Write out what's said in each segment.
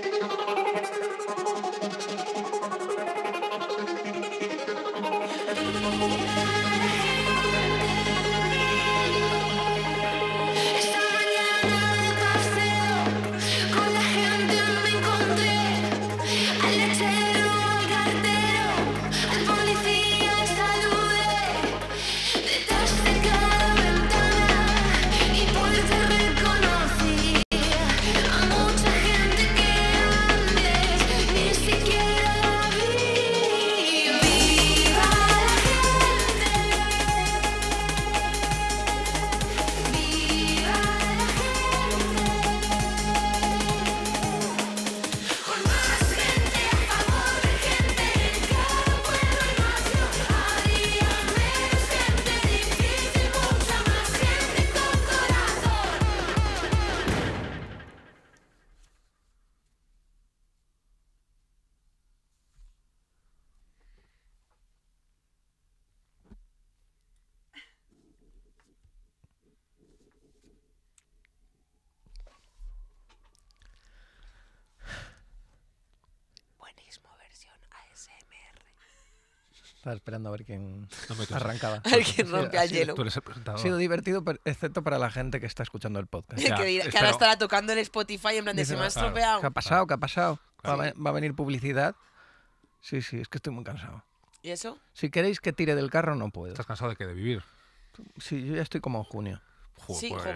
thank you a ver quién arrancaba. rompe al hielo. Ha sido divertido, excepto para la gente que está escuchando el podcast. que, ahora estará tocando el Spotify en plan de se me ha estropeado. ¿Qué ha pasado? ¿Qué ha pasado? Va, a venir publicidad. Sí, sí, es que estoy muy cansado. ¿Y eso? Si queréis que tire del carro, no puedo. ¿Estás cansado de que de vivir? Sí, yo ya estoy como junio. sí, pues, pues, ¿eh?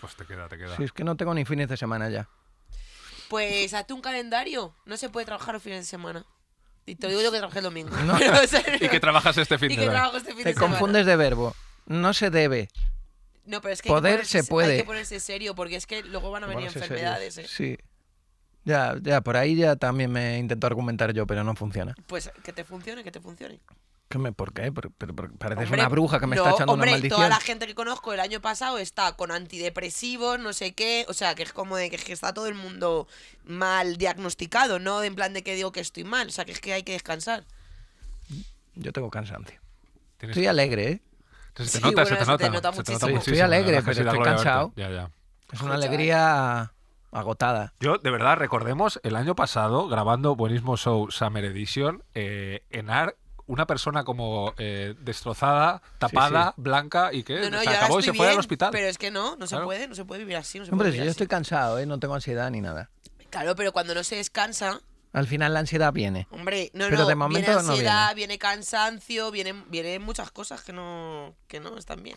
pues, te queda, ¿eh? te queda, Sí, es que no tengo ni fines de semana ya. Pues hazte un calendario. No se puede trabajar los fines de semana. Y te digo yo que trabajé el domingo. y que trabajas este fin y de que semana. este fin Te de semana. confundes de verbo. No se debe. No, pero es que que Poder se puede. Hay que ponerse serio porque es que luego van a venir enfermedades. ¿eh? Sí. Ya, ya, por ahí ya también me intento argumentar yo, pero no funciona. Pues que te funcione, que te funcione. ¿Por qué? pareces una bruja que me está echando hombre, una maldición. Toda la gente que conozco el año pasado está con antidepresivos, no sé qué. O sea, que es como de que, está todo el mundo mal diagnosticado, no en plan de que digo que estoy mal. O sea, que es que hay que descansar. Yo tengo cansancio. Estoy alegre, ¿eh? Se te nota, se, te nota, Estoy alegre, pero estoy cansado. Es una alegría agotada. Yo, de verdad, recordemos el año pasado, grabando Buenismo Show Summer Edition, eh, en Ar una persona como eh, destrozada, tapada, blanca y que se acabó y se fue al hospital. Pero es que no, no se puede, no se puede vivir así. Hombre, yo estoy cansado, ¿eh? no tengo ansiedad ni nada. Claro, pero cuando no se descansa, al final la ansiedad viene. Hombre, no, pero no, de momento viene ansiedad, viene. cansancio, vienen viene muchas cosas que no, que no están bien.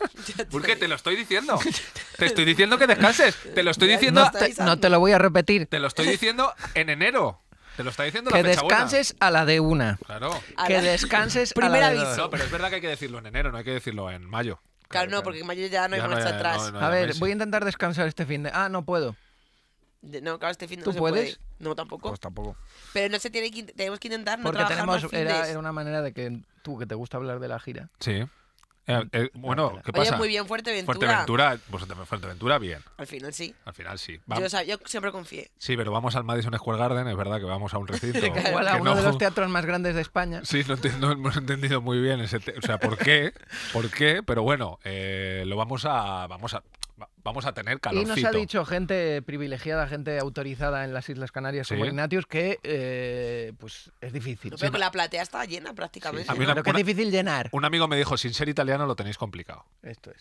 Porque Te lo estoy diciendo. Te estoy diciendo que descanses. Te lo estoy diciendo. no te lo voy a repetir. Te lo estoy diciendo en enero. Te lo está diciendo la Que descanses a la de una. Claro. que descanses a la de aviso. No, pero es verdad que hay que decirlo en enero, no hay que decirlo en mayo. Claro, no, porque en mayo ya no hay marcha atrás. a ver, voy a intentar descansar este fin de. Ah, no puedo. No, claro, este fin de ¿Tú no se puedes? Puede. No, tampoco. Pues tampoco. Pero no se tiene que, tenemos que intentar no Porque trabajar tenemos, más era, era una manera de que tú, que te gusta hablar de la gira. Sí. Eh, eh, bueno, ¿qué pasa? Oye, muy bien Fuerteventura. Fuerteventura, pues Fuerteventura, bien. Al final sí. Al final sí. Yo, siempre confié. Sí, pero vamos al Madison Square Garden, es verdad que vamos a un recinto. Igual a uno de los teatros más grandes de España. Sí, no, hemos entendido muy bien ese o sea, ¿por qué? ¿Por qué? Pero bueno, eh, lo vamos a, vamos a, vamos a tener calor Y nos ha dicho gente privilegiada, gente autorizada en las Islas Canarias como Ignatius, que eh, pues es difícil. la platea está llena prácticamente. Pero es difícil llenar. Un amigo me dijo, sin ser italiano lo tenéis complicado. Esto es.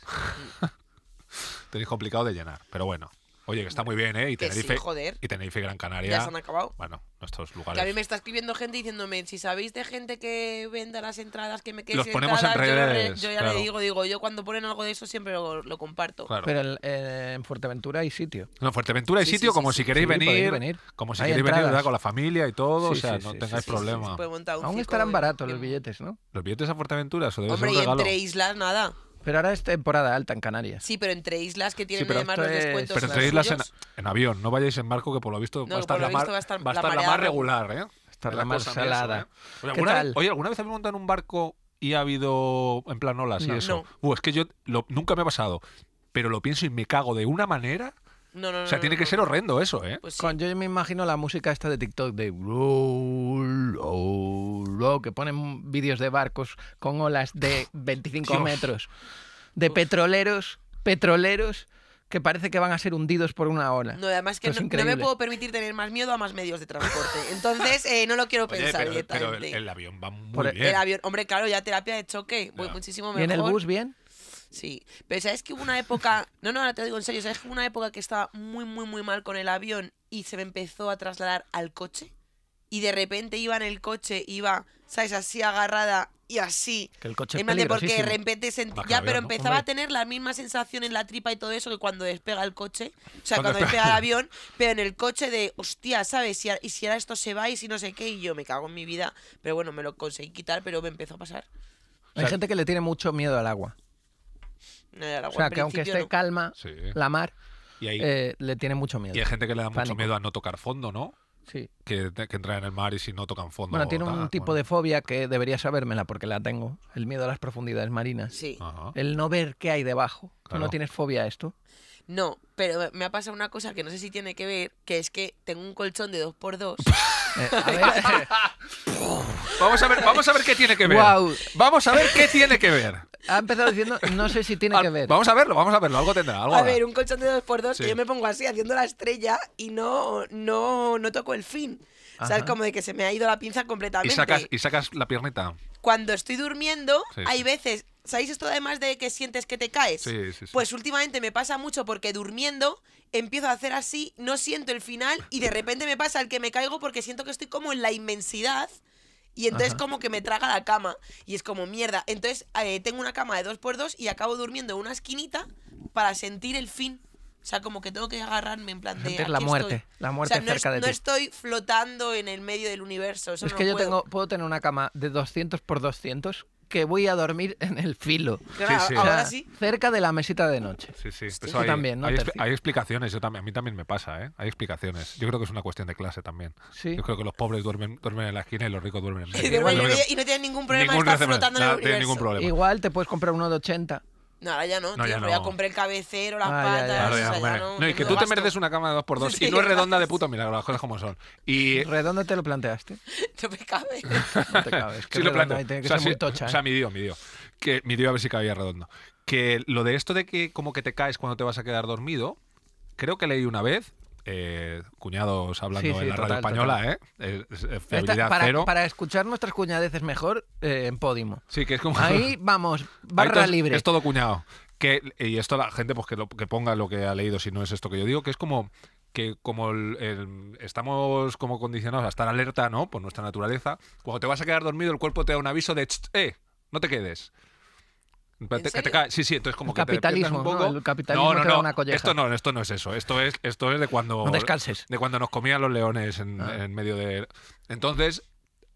tenéis complicado de llenar, pero bueno. Oye, que está muy bien, ¿eh? Y Tenerife, y Tenerife Gran Canaria. Ya se han acabado. Bueno, nuestros lugares. Que a mí me está escribiendo gente diciéndome, si sabéis de gente que venda las entradas, que me quede Los ponemos en Yo, ya le digo, digo, yo cuando ponen algo de eso siempre lo, comparto. Pero en, Fuerteventura hay sitio. No, en Fuerteventura hay sitio, como si queréis venir, venir, Como si queréis venir ¿verdad? con la familia y todo, o sea, no tengáis problema. Aún estarán baratos los billetes, ¿no? Los billetes a Fuerteventura, eso Hombre, y entre islas, nada. Pero ahora es temporada alta en Canarias. Sí, pero entre islas que tienen sí, los descuentos. Pero entre islas en, avión, no vayáis en barco que por lo visto no, va, lo va, a estar la, más regular, ¿eh? Estar la, más salada. ¿eh? Oye, ¿alguna vez, habéis montado en un barco y ha habido en plan olas y eso? es que yo nunca me ha pasado, pero lo pienso y me cago de una manera. No, O sea, tiene que ser horrendo eso, ¿eh? Pues yo me imagino la música esta de TikTok de que ponen vídeos de barcos con olas de 25 metros, de petroleros, petroleros que parece que van a ser hundidos por una ola. No, además que no, me puedo permitir tener más miedo a más medios de transporte. Entonces, eh, no lo quiero pensar eh, el, avión va muy bien. El avión, hombre, claro, ya terapia de choque, voy muchísimo mejor. ¿Y en el bus bien? Sí, pero sabes que hubo una época, no, no, ahora te lo digo en serio, sabes que hubo una época que estaba muy, muy, muy mal con el avión y se me empezó a trasladar al coche y de repente iba en el coche, iba, ¿sabes? Así agarrada y así. Que el coche porque de repente sentía, ya, pero empezaba a tener la misma sensación en la tripa y todo eso que cuando despega el coche, o sea, cuando, despega el avión, pero en el coche de, hostia, ¿sabes? y si ahora esto se va y si no sé qué, y yo me cago en mi vida, pero bueno, me lo conseguí quitar, pero me empezó a pasar. Hay gente que le tiene mucho miedo al agua o sea, que aunque esté calma la mar, eh, le tiene mucho miedo. Y hay gente que le da mucho miedo a no tocar fondo, ¿no? Sí. Que, entra en el mar y si no tocan fondo. Bueno, tiene un tipo de fobia que debería sabérmela porque la tengo. El miedo a las profundidades marinas. Sí. El no ver qué hay debajo. ¿Tú no tienes fobia a esto? No, pero me ha pasado una cosa que no sé si tiene que ver, que es que tengo un colchón de 2x2. Eh, a ver. vamos, a ver, vamos a ver qué tiene que ver. Vamos a ver qué tiene que ver. Ha empezado diciendo, no sé si tiene que ver. Vamos a verlo, vamos a verlo, algo tendrá. Algo a ver, un colchón de 2x2 que yo me pongo así, haciendo la estrella y no, no, no toco el fin. sea, ¿Sabes? Como de que se me ha ido la pinza completamente. Y sacas, y sacas la piernita. Cuando estoy durmiendo, hay veces ¿Sabéis esto además de que sientes que te caes? Sí, sí, Pues últimamente me pasa mucho porque durmiendo empiezo a hacer así, no siento el final y de repente me pasa el que me caigo porque siento que estoy como en la inmensidad y entonces como que me traga la cama y es como mierda. Entonces eh, tengo una cama de 2x2 y acabo durmiendo en una esquinita para sentir el fin. O sea, como que tengo que agarrarme en plan de. la muerte, la muerte cerca de ti. No estoy flotando en el medio del universo. es que yo tengo, puedo tener una cama de 200 por 200 que voy a dormir en el filo. Ahora sí. Cerca de la mesita de noche. Sí, sí. Eso hay, también, Hay, explicaciones, yo también, a mí también me pasa, ¿eh? Hay explicaciones. Yo creo que es una cuestión de clase también. Yo creo que los pobres duermen, duermen en la esquina y los ricos duermen en la Y, no tienen ningún problema de estar flotando en el universo. Igual te puedes comprar uno de 80 no, ahora ya no, tío, ya a comprar el cabecero, las patas. no, No, y que tú te mereces una cama de 2x2 y no es redonda de puto mira las cosas como son. Y ¿Redondo te lo planteaste? No me cabe. No te cabes. que sí lo planteaste. que O sea, muy tocha. O ¿eh? sea, mi mi Que mi a ver si cabía redondo. Que lo de esto de que como que te caes cuando te vas a quedar dormido, creo que leí una vez eh, cuñados hablando en la radio española, ¿eh? eh, eh para, escuchar nuestras cuñadeces mejor en Podimo. Sí, que es como... Ahí vamos, barra libre. Es todo cuñado. y esto la gente pues que, ponga lo que ha leído si no es esto que yo digo, que es como que como estamos como condicionados a estar alerta, ¿no? Por nuestra naturaleza, cuando te vas a quedar dormido el cuerpo te da un aviso de, ¡eh! No te quedes sí, sí, entonces como que capitalismo, un poco. ¿no? no, Esto no, esto no es eso. Esto es, esto es de cuando. De cuando nos comían los leones ah. en, medio de. Entonces,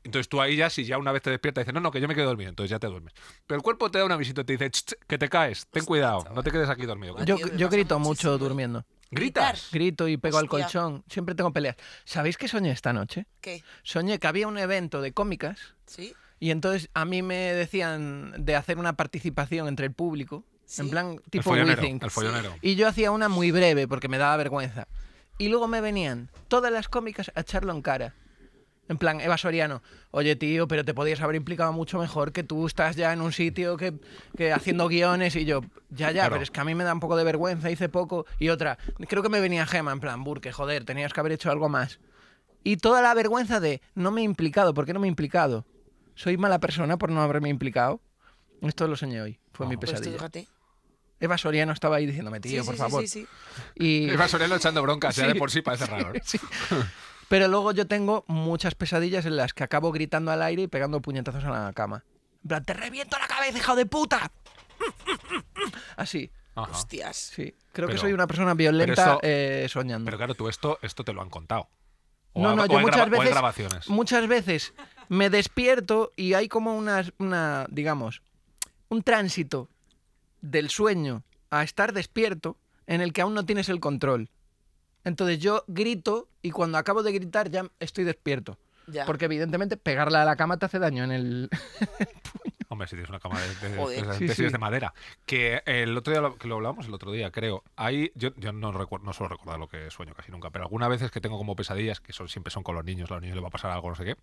entonces tú ahí ya, si ya una vez te despiertas, dices, no, no, que yo me quedo dormido, entonces ya te duermes. Pero el cuerpo te da una visita, y te dice, que te caes, ten cuidado, no te quedes aquí dormido. Yo, grito mucho durmiendo. ¿Gritas? Grito y pego al colchón. Siempre tengo peleas. ¿Sabéis qué soñé esta noche? ¿Qué? Soñé que había un evento de cómicas. Sí y entonces a mí me decían de hacer una participación entre el público, en plan tipo el el Y yo hacía una muy breve porque me daba vergüenza. Y luego me venían todas las cómicas a echarlo en cara. En plan, Eva Soriano, oye tío, pero te podías haber implicado mucho mejor que tú estás ya en un sitio que, haciendo guiones y yo, ya, ya, pero es que a mí me da un poco de vergüenza, hice poco. Y otra, creo que me venía Gema, en plan, Burke, joder, tenías que haber hecho algo más. Y toda la vergüenza de, no me he implicado, ¿por qué no me he implicado? soy mala persona por no haberme implicado. Esto lo soñé hoy, fue mi ah, pues pesadilla. Eva Soriano estaba ahí diciéndome, tío, por favor. Sí, y... Eva Soriano echando broncas, ya de por sí parece raro. ¿eh? Pero luego yo tengo muchas pesadillas en las que acabo gritando al aire y pegando puñetazos a la cama. En plan, te reviento la cabeza, hijo de puta. Así. Hostias. Sí, creo que soy una persona violenta eh, soñando. Pero claro, tú esto, esto te lo han contado. no, no, yo muchas veces, muchas veces me despierto y hay como una, una digamos, un tránsito del sueño a estar despierto en el que aún no tienes el control. Entonces yo grito y cuando acabo de gritar ya estoy despierto. Porque evidentemente pegarla a la cama te hace daño en el, Hombre, si tienes una cama de, de, madera. Que el otro día que lo hablábamos el otro día, creo. ahí yo, no, recuerdo, no suelo recordar lo que sueño casi nunca, pero algunas veces que tengo como pesadillas, que son, siempre son con los niños, a los niños les va a pasar algo, no sé qué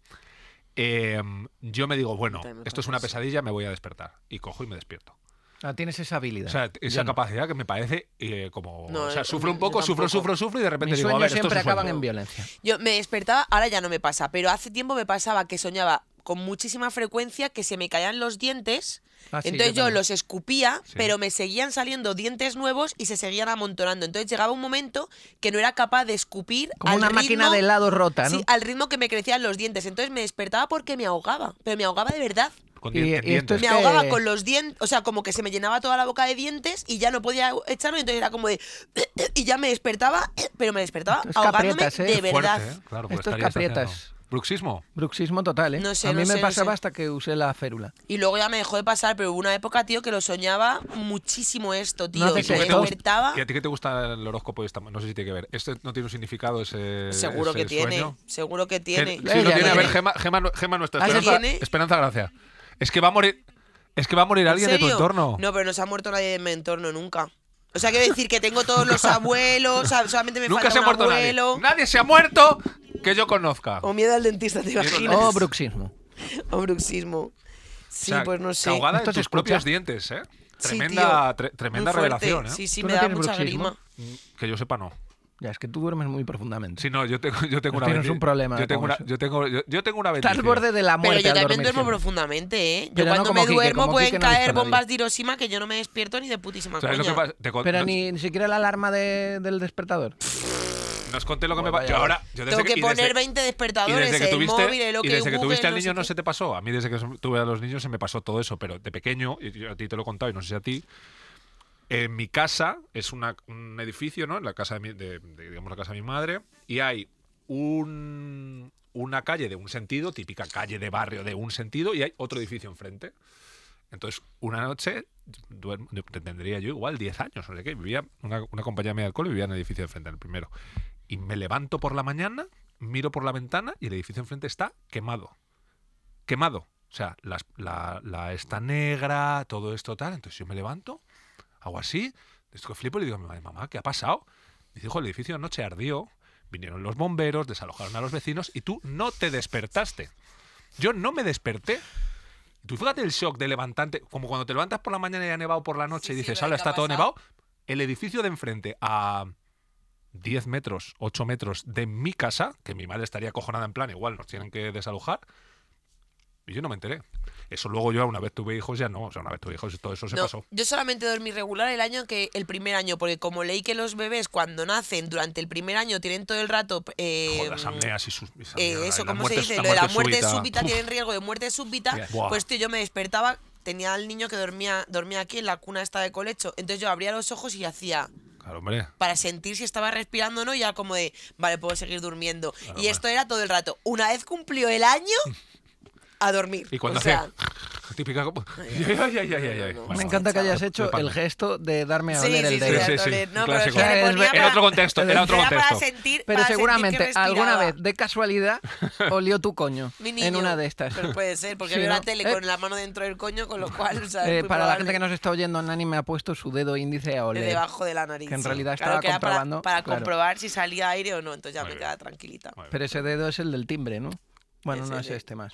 Em, yo me digo, bueno, esto es una pesadilla, me voy a despertar. Y cojo y me despierto. Ah, tienes esa habilidad. O sea, esa capacidad que me parece eh, como. No, o sea, eh, sufro un poco, sufro, sufro, sufro y de repente digo, siempre acaban en violencia. Yo me despertaba, ahora ya no me pasa, pero hace tiempo me pasaba que soñaba con muchísima frecuencia que se me caían los dientes Ah, entonces yo, los escupía, pero me seguían saliendo dientes nuevos y se seguían amontonando. Entonces llegaba un momento que no era capaz de escupir. Como una máquina de helado rota, ¿no? al ritmo que me crecían los dientes. Entonces me despertaba porque me ahogaba, pero me ahogaba de verdad. me ahogaba eh. con los dientes, o sea, como que se me llenaba toda la boca de dientes y ya no podía echarlo, entonces era como de y ya me despertaba, pero me despertaba ahogándome ¿eh? de verdad. ¿eh? Estos caprietas. Bruxismo. Bruxismo total, ¿eh? a mí me pasaba hasta que usé la férula. Y luego ya me dejó de pasar, pero hubo una época, tío, que lo soñaba muchísimo esto, tío. despertaba. ¿Y a ti qué te gusta el horóscopo? Esta? No sé si tiene que ver. ¿Este no tiene un significado ese Seguro que tiene. Seguro que tiene. Sí, lo eh, tiene. A ver, Gema, nuestra ah, esperanza, esperanza Gracia. Es que va a morir... Es que va a morir alguien de tu entorno. No, pero no se ha muerto nadie de mi entorno nunca. O sea, quiero decir que tengo todos los abuelos, solamente me Nunca falta se ha un muerto abuelo. Nadie. se ha muerto que yo conozca. O miedo al dentista, ¿te imaginas? O bruxismo. o bruxismo. Sí, pues no sé. Ahogada en tus propios dientes, ¿eh? Tremenda, tremenda revelación, ¿eh? Sí, sí, me da mucha grima. Mm, que yo sepa, no. Ya, es que tú duermes muy profundamente. Sí, no, yo tengo, yo tengo una Tienes un problema. Yo tengo una, yo tengo, una Estás al borde de la muerte. Pero yo también duermo profundamente, ¿eh? Yo cuando me duermo pueden caer bombas de Hiroshima que yo no me despierto ni de putísima coña. Pero ni, ni, siquiera la alarma de, del despertador. os conté lo que me pasó. Yo ahora, Tengo que, poner 20 despertadores, en desde tuviste, Y desde que tuviste al niño no se te pasó. A mí desde que tuve a los niños se me pasó todo eso, pero de pequeño, y a ti te lo he contado y no sé si a ti, en mi casa es un edificio, ¿no? En la casa de, mi, digamos, la casa de mi madre. Y hay una calle de un sentido, típica calle de barrio de un sentido, y hay otro edificio enfrente. Entonces, una noche, tendría yo igual 10 años, no sé vivía una, compañía media de alcohol y vivía en el edificio enfrente, el primero. Y me levanto por la mañana, miro por la ventana y el edificio enfrente está quemado. Quemado. O sea, la, está negra, todo esto tal. Entonces yo me levanto hago así, estoy flipo y le digo a mi madre, mamá, ¿qué ha pasado? Dice, hijo, el edificio anoche ardió, vinieron los bomberos, desalojaron a los vecinos y tú no te despertaste. Yo no me desperté. Tú fíjate el shock de levantante, como cuando te levantas por la mañana y ha nevado por la noche y dices, sí, está todo nevado. El edificio de enfrente a 10 metros, 8 metros de mi casa, que mi madre estaría cojonada en plan, igual nos tienen que desalojar, y yo no me enteré. Eso luego yo, una vez tuve hijos, ya no. O sea, una vez tuve hijos, y todo eso se pasó. Yo solamente dormí regular el año que el primer año, porque como leí que los bebés cuando nacen durante el primer año tienen todo el rato. Eh, y eh, eso, ¿cómo se dice? Lo la muerte súbita, tienen riesgo de muerte súbita. Pues yo me despertaba, tenía al niño que dormía, dormía aquí en la cuna esta de colecho. Entonces yo abría los ojos y hacía. Claro, hombre.… para sentir si estaba respirando o no, ya como de, vale, puedo seguir durmiendo. y esto era todo el rato. Una vez cumplió el año, a dormir. Y cuando o sea, Típica típica Me encanta que hayas hecho el gesto de darme a oler el dedo. Sí, sí, sí, no, otro contexto, otro pero seguramente alguna vez, de casualidad, olió tu coño en una de estas. Pero puede ser, porque veo la tele con eh. la mano dentro del coño, con lo cual... Eh, para la gente que nos está oyendo, Nani me ha puesto su dedo índice a oler. De debajo de la nariz. Que en realidad estaba comprobando. Para comprobar si salía aire o no, entonces ya me queda tranquilita. Pero ese dedo es el del timbre, ¿no? Bueno, no es este más.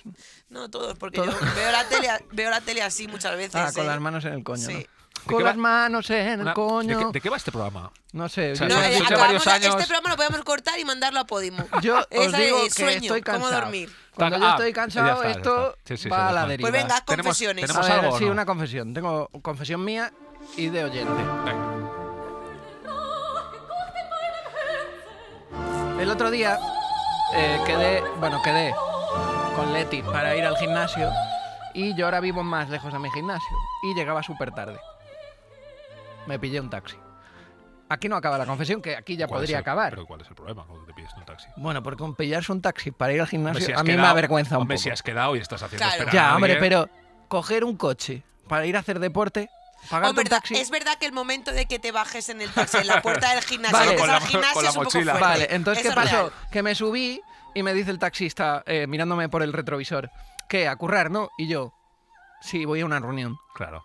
No, todos, porque yo veo la, tele, veo la tele así muchas veces. Ah, con ¿eh? las manos en el coño. ¿no? con las manos en el coño. ¿de qué, va este programa? No sé. O sea, eh, este años. Este programa lo podemos cortar y mandarlo a Podimo. Yo os digo que sueño, estoy cansado. ¿Cómo dormir? Cuando yo estoy cansado, esto va a la deriva. Pues venga, confesiones. ¿Tenemos, a ver, sí, una confesión. Tengo confesión mía y de oyente. El otro día eh, quedé, bueno, quedé con Leti para ir al gimnasio y yo ahora vivo más lejos de mi gimnasio y llegaba súper tarde. Me pillé un taxi. Aquí no acaba la confesión, que aquí ya podría acabar. Pero ¿cuál es el problema cuando te pillas un taxi? Bueno, porque con pillarse un taxi para ir al gimnasio a mí me avergüenza un hombre, poco. si has quedado y estás haciendo esperar Ya, hombre, pero coger un coche para ir a hacer deporte Hombre, un taxi. Es verdad que el momento de que te bajes en el taxi, en la puerta del gimnasio, es un mochila. vale, entonces, ¿qué pasó? Que me subí y me dice el taxista, eh, mirándome por el retrovisor, que ¿A currar, no? Y yo, sí, voy a una reunión. Claro.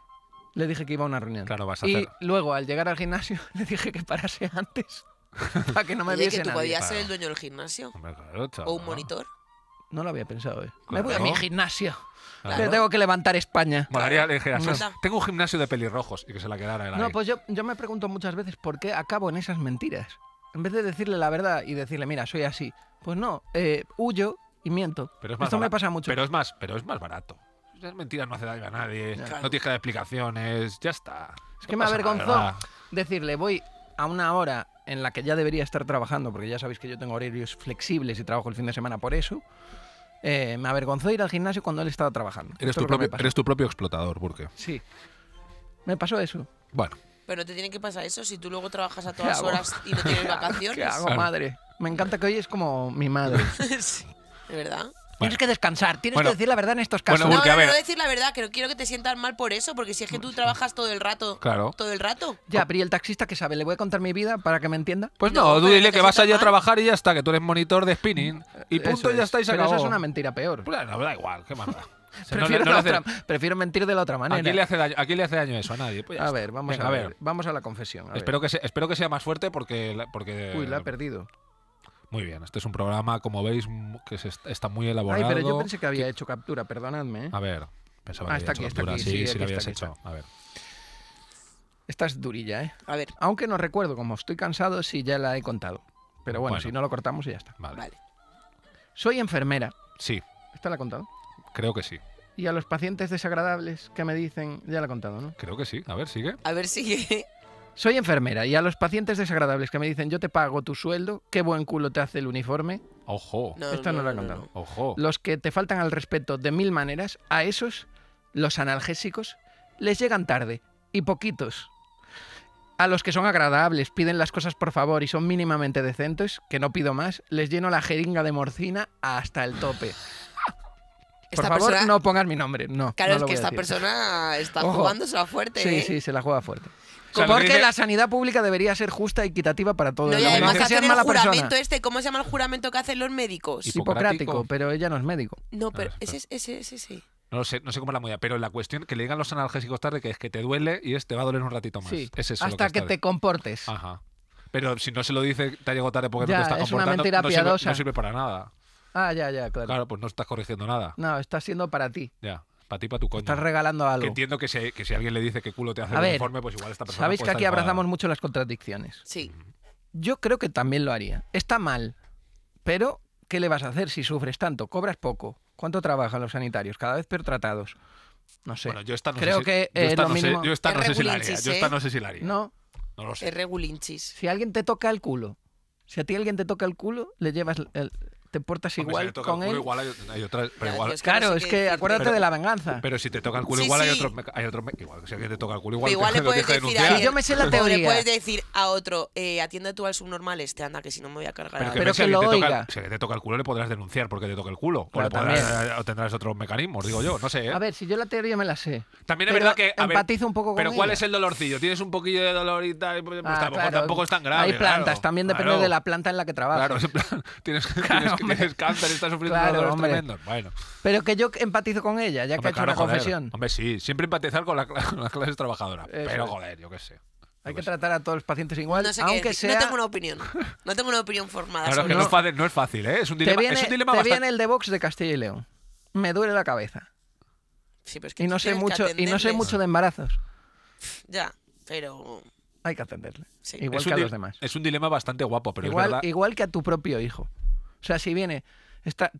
Le dije que iba a una reunión. Claro, vas a y luego, al llegar al gimnasio, le dije que parase antes. para que no me viese que tú podías ser el dueño del gimnasio. o un monitor. No lo había pensado, eh. Me voy a mi gimnasio. Claro. tengo que levantar España. tengo un gimnasio de pelirrojos y que se la quedara No, pues yo me pregunto muchas veces por qué acabo en esas mentiras en vez de decirle la verdad y decirle, mira, soy así, pues no, eh, huyo y miento. Pero Esto me pasa mucho. Pero es más, pero es más barato. no hace daño a nadie, no tienes que dar explicaciones, ya está. Es que me avergonzó decirle, voy a una hora en la que ya debería estar trabajando, porque ya sabéis que yo tengo horarios flexibles y trabajo el fin de semana por eso. Eh, me avergonzó ir al gimnasio cuando él estaba trabajando. Eres tu, propio, eres tu propio explotador, Burke. Sí. Me pasó eso. Bueno, pero no te tiene que pasar eso si tú luego trabajas a todas horas y no tienes vacaciones. ¿Qué hago, madre? Me encanta que hoy es como mi madre. de verdad. Tienes que descansar, tienes que decir la verdad en estos casos. no, no, decir la verdad, que no quiero que te sientas mal por eso, porque si es que tú trabajas todo el rato. Claro. Todo el rato. Ya, pero ¿y el taxista que sabe? ¿Le voy a contar mi vida para que me entienda? Pues no, tú dile que vas allá a trabajar y ya está, que tú eres monitor de spinning. Y punto, ya estáis y se es una mentira peor. Pues, no, da igual, qué más prefiero, mentir de la otra manera. Aquí le hace daño, le hace daño eso a nadie. Pues a ver, vamos a, ver. Vamos a la confesión. espero, que sea, espero que sea más fuerte porque, porque. Uy, la ha perdido. Muy bien, este es un programa, como veis, que está muy elaborado. Ay, pero yo pensé que había hecho captura, perdonadme. ¿eh? A ver, pensaba ah, que había hecho captura. Está sí, sí, sí habías hecho. A ver. Esta es durilla, ¿eh? A ver. Aunque no recuerdo, como estoy cansado, si ya la he contado. Pero bueno, si no lo cortamos y ya está. Vale. vale. Soy enfermera. Sí. ¿Esta la he contado? Creo que sí. Y a los pacientes desagradables que me dicen, ya la he contado, ¿no? Creo que sí. A ver, sigue. A ver, sigue. Soy enfermera y a los pacientes desagradables que me dicen, yo te pago tu sueldo, qué buen culo te hace el uniforme. Ojo. Esto no, lo he contado. Ojo. Los que te faltan al respeto de mil maneras, a esos, los analgésicos, les llegan tarde y poquitos. A los que son agradables, piden las cosas por favor y son mínimamente decentes, que no pido más, les lleno la jeringa de morcina hasta el tope. Por favor, no pongas mi nombre. No. Claro, es que esta persona está jugándose a fuerte. Sí, ¿eh? sí, se la juega fuerte. Porque la sanidad pública debería ser justa y equitativa para todos. No, y además que hacer el juramento este, ¿cómo se llama el juramento que hacen los médicos? Hipocrático, pero ella no es médico. No, ah, pero, ese, ese, ese sí. No sé, cómo la moya, pero la cuestión que le digan los analgésicos tarde que es que te duele y te va a doler un ratito más. hasta que, te comportes. Ajá. Pero si no se lo dice, te ha tarde porque no te está es comportando. Una mentira no sirve para nada. Ah, ya, ya, claro. Claro, pues no estás corrigiendo nada. No, está siendo para ti. Ya. Para ti, para tu coño. Estás regalando algo. Que entiendo que si, alguien le dice que culo te hace el informe, pues igual esta persona. Sabéis que aquí abrazamos mucho las contradicciones. Sí. Yo creo que también lo haría. Está mal, pero ¿qué le vas a hacer si sufres tanto? Cobras poco. ¿Cuánto trabajan los sanitarios? Cada vez peor tratados. No sé. Bueno, yo esta no creo sé si- que yo eh, no sé- si la haría. Yo esta ¿eh? no sé si la haría. No, No lo sé. Es regulinchis. si alguien te toca el culo, si a ti alguien te toca el culo, le llevas el- te portas igual con él. Igual hay, claro, es que, acuérdate de la venganza. Pero si te toca el culo igual, hay otros. otro, igual, si te toca el culo igual, le puedes decir a yo me sé la teoría. puedes decir a otro, eh, atiende tú al subnormal este, anda, que si no me voy a cargar. Pero, que, si lo te Toca, te toca el culo, le podrás denunciar porque te toca el culo. o, eh, tendrás otros mecanismos, digo yo, no sé. ¿eh? A ver, si yo la teoría me la sé. También es verdad que. empatizo un poco con Pero ¿cuál es el dolorcillo? ¿Tienes un poquillo de dolorita? Pues, pues, ah, tampoco es tan grave. Hay plantas, también depende de la planta en la que trabajas. Claro, tienes que que tienes cáncer y sufriendo claro, unos tremendos. Bueno. Pero que yo empatizo con ella, ya que ha hecho una confesión. Hombre, sí, siempre empatizar con las clases trabajadoras Pero joder, yo qué sé. Hay que tratar a todos los pacientes igual, no aunque sea... No tengo una opinión. No tengo una opinión formada. Claro, que no, es fácil, ¿eh? es ¿eh? Es un dilema, te te viene el de Vox de Castilla y León. Me duele la cabeza. Sí, pero es que y, no sé mucho, y no sé mucho de embarazos. Ya, pero... Hay que atenderle. Igual que a los demás. Es un dilema bastante guapo, pero igual, Igual que a tu propio hijo. O sea, si viene,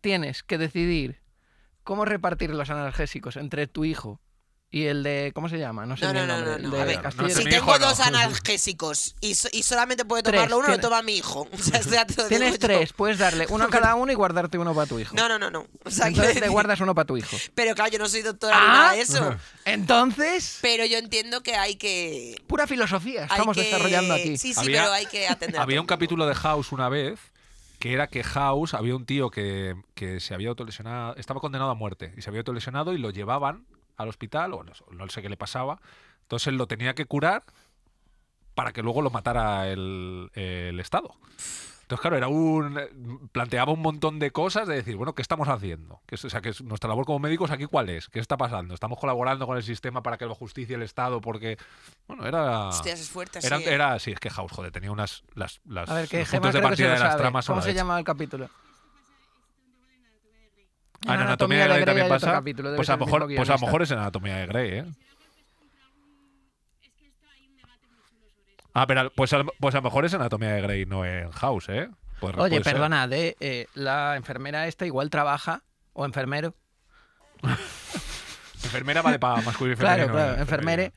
tienes que decidir cómo repartir los analgésicos entre tu hijo y el de. ¿Cómo se llama? No sé. No, no, nombre, si tengo dos analgésicos y, solamente puede tomarlo uno, lo toma mi hijo. O sea, Tienes tres, puedes darle uno a cada uno y guardarte uno para tu hijo. No, no, no, no. te guardas uno para tu hijo. Pero claro, yo no soy doctora de ah, nada de eso. Entonces. Pero yo entiendo que hay que. Pura filosofía estamos desarrollando aquí. Sí, sí, pero hay que atender. Había un capítulo de House una vez que era que House había un tío que, que se había autolesionado, estaba condenado a muerte y se había autolesionado y lo llevaban al hospital, o no, sé qué le pasaba. Entonces lo tenía que curar para que luego lo matara el, el Estado. Entonces, claro, era un. planteaba un montón de cosas de decir, bueno, ¿qué estamos haciendo? Que, o sea, que nuestra labor como médicos aquí cuál es, qué está pasando, estamos colaborando con el sistema para que lo justicie el Estado, porque. Bueno, era. Hostias, es fuerte, era, sí. Eh. Era, sí, es que House, joder, tenía unas. Las, las, a ver, ¿qué de las ¿Cómo se llamaba el capítulo? Ah, en Anatomía, de Grey también pasa. Pues, pues a lo mejor es en Anatomía de Grey, ¿eh? Ah, pero pues, a, pues a lo mejor es Anatomía de Grey, no en House, ¿eh? Pues Oye, perdona, de eh, la enfermera esta igual trabaja, o enfermero. enfermera vale para masculino y femenino. Claro, claro, ¿eh? enfermere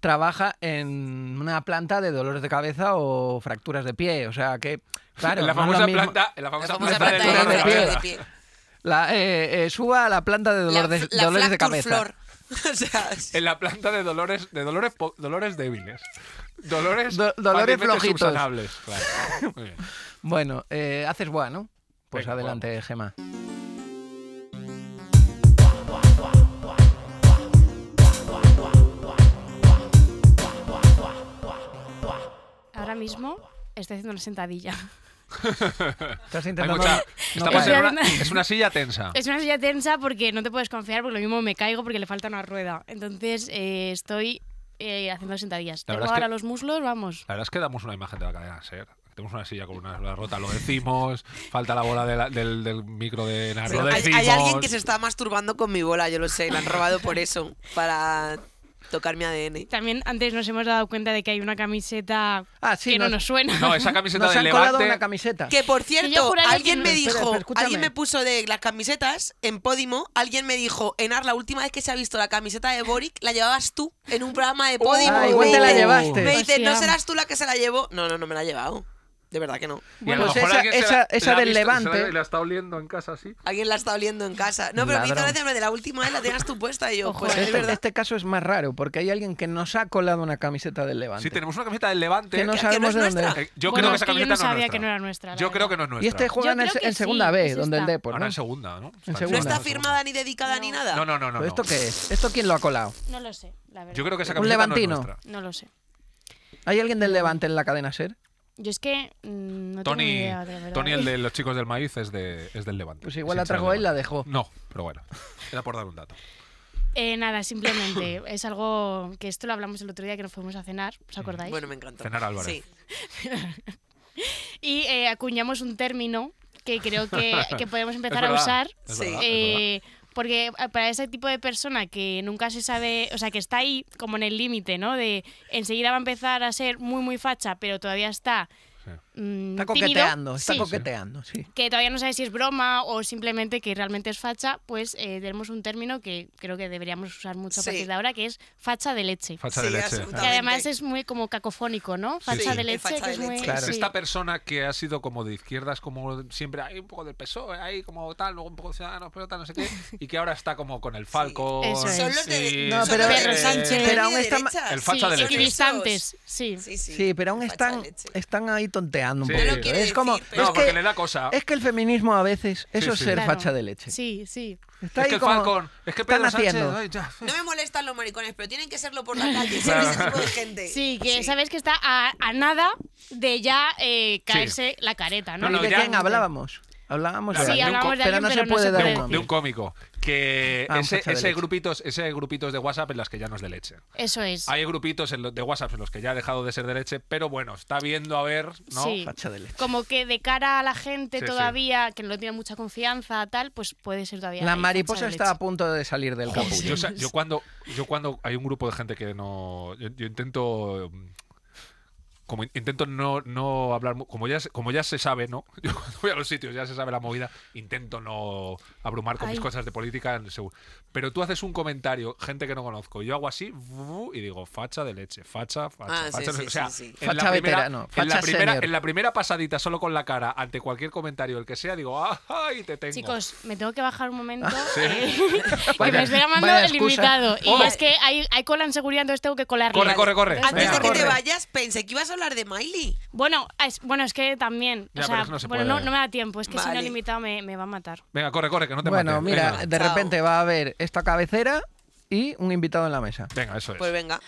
trabaja en una planta de dolores de cabeza o fracturas de pie, o sea que, claro, la famosa planta, la la famosa planta, de, dolores de, pie. Eh, suba a la planta de, dolor de dolores de cabeza. En la planta de dolores, de dolores, dolores débiles. Dolores, dolores flojitos. bueno, eh, haces guá, ¿no? Pues adelante, Gemma. Ahora mismo estoy haciendo una sentadilla. Estás intentando... es una silla tensa. Es una silla tensa porque no te puedes confiar, porque lo mismo me caigo porque le falta una rueda. Entonces eh, estoy eh, haciendo sentadillas. La Tengo ahora los muslos, vamos. La verdad es que damos una imagen de la cadena ser. Tenemos una silla con una rueda rota, lo decimos, falta la bola del, del, micro de Hay, hay, alguien que se está masturbando con mi bola, yo lo sé, la han robado por eso, para Tocar mi ADN. También antes nos hemos dado cuenta de que hay una camiseta ah, que no nos suena. No, esa camiseta nos han Colado una camiseta. Que por cierto, alguien me dijo, alguien me puso de las camisetas en Podimo, alguien me dijo, Enar, la última vez que se ha visto la camiseta de Boric, la llevabas tú en un programa de Podimo. igual te la llevaste. Me dice, ¿no serás tú la que se la llevó? No, no, no me la he llevado. De verdad que no. Bueno, pues esa, esa, del Levante. La, la, está oliendo en casa, sí. Alguien la estado oliendo en casa. No, pero me la de la última ¿eh? la tenías tú puesta y yo. pues, este, este, caso es más raro, porque hay alguien que nos ha colado una camiseta del Levante. Sí, tenemos una camiseta del Levante. Que no sabemos de dónde eh, Yo creo que esa camiseta no, sabía es que no era nuestra. Yo creo que no es nuestra. Y este juega en, segunda B, pues donde el Depor. Ahora en segunda, ¿no? En segunda. No está firmada ni dedicada ni nada. No, no, no. no ¿Esto qué es? ¿Esto quién lo ha colado? No lo sé, la verdad. Yo creo que esa camiseta no es nuestra. No lo sé. ¿Hay alguien del Levante en la cadena SER? Yo es que mm, Tony, Tony, el de los chicos del maíz, es, de, del Levante. Pues igual la trajo él y la dejó. No, pero bueno, era por dar un dato. Eh, nada, simplemente es algo que esto lo hablamos el otro día que nos fuimos a cenar, ¿os mm. acordáis? Bueno, me encantó. Cenar Álvarez. Sí. y eh, acuñamos un término que creo que, podemos empezar a usar. Sí. Eh, porque eh, para ese tipo de persona que nunca se sabe, o sea, que está ahí como en el límite, ¿no? De enseguida va a empezar a ser muy, muy facha, pero todavía está Mm, está coqueteando, está coqueteando, Que todavía no sabe si es broma o simplemente que realmente es facha, pues eh, tenemos un término que creo que deberíamos usar mucho a partir de ahora, que es facha de leche. Facha de leche. Que además es muy como cacofónico, ¿no? Facha de leche, Esta persona que ha sido como de izquierdas, como siempre, hay un poco del PSOE, hay como tal, luego un poco de Ciudadanos, pero tal, no sé qué, y que ahora está como con el Falco. Eso pero, Pedro Sánchez. Pero aún están... El facha de leche. Sí, sí. pero aún están, están ahí tonteando troleando un sí. poquito. es como, decir, es no, que, es cosa. Es que el feminismo a veces, eso sí, es ser claro. facha de leche. Sí, sí. Está es ahí que como, Falcon, es que Pedro Sánchez, ay, ya. No me molestan los maricones, pero tienen que serlo por la calle, claro. ese tipo de gente. Sí, que sabes que está a, a nada de ya eh, caerse la careta, ¿no? ¿Y de ya, quién hablábamos? Hablábamos, de, pero no se puede dar de un cómico que ah, ese, ese grupitos, ese grupitos de WhatsApp en las que ya no es de leche. Eso es. Hay grupitos de WhatsApp en los que ya ha dejado de ser de leche, pero bueno, está viendo a ver, ¿no? Como que de cara a la gente todavía que no tiene mucha confianza, tal, pues puede ser todavía. La mariposa está a punto de salir del capullo. Yo, cuando yo cuando hay un grupo de gente que no yo intento como intento no, no hablar, como ya, como ya se sabe, ¿no? Yo cuando voy a los sitios, ya se sabe la movida, intento no abrumar con mis cosas de política. Pero tú haces un comentario, gente que no conozco, yo hago así y digo, facha de leche, facha, facha, ah, En, la primera, veterano, facha en, la primera en, la primera, pasadita, solo con la cara, ante cualquier comentario, el que sea, digo, ¡ay, te tengo! Chicos, me tengo que bajar un momento. Eh, que me estoy llamando el invitado. Y oh. es que hay, cola en seguridad, entonces tengo que colar. Corre, corre, corre. Antes de que te vayas, pensé que ibas a de Miley? Bueno, es, bueno, es que también. o sea, no bueno, no, me da tiempo, es que si no el me, me va a matar. Venga, corre, corre, que no te Bueno, mira, de repente va a haber esta cabecera y un invitado en la mesa. Venga, eso pues es. Pues venga.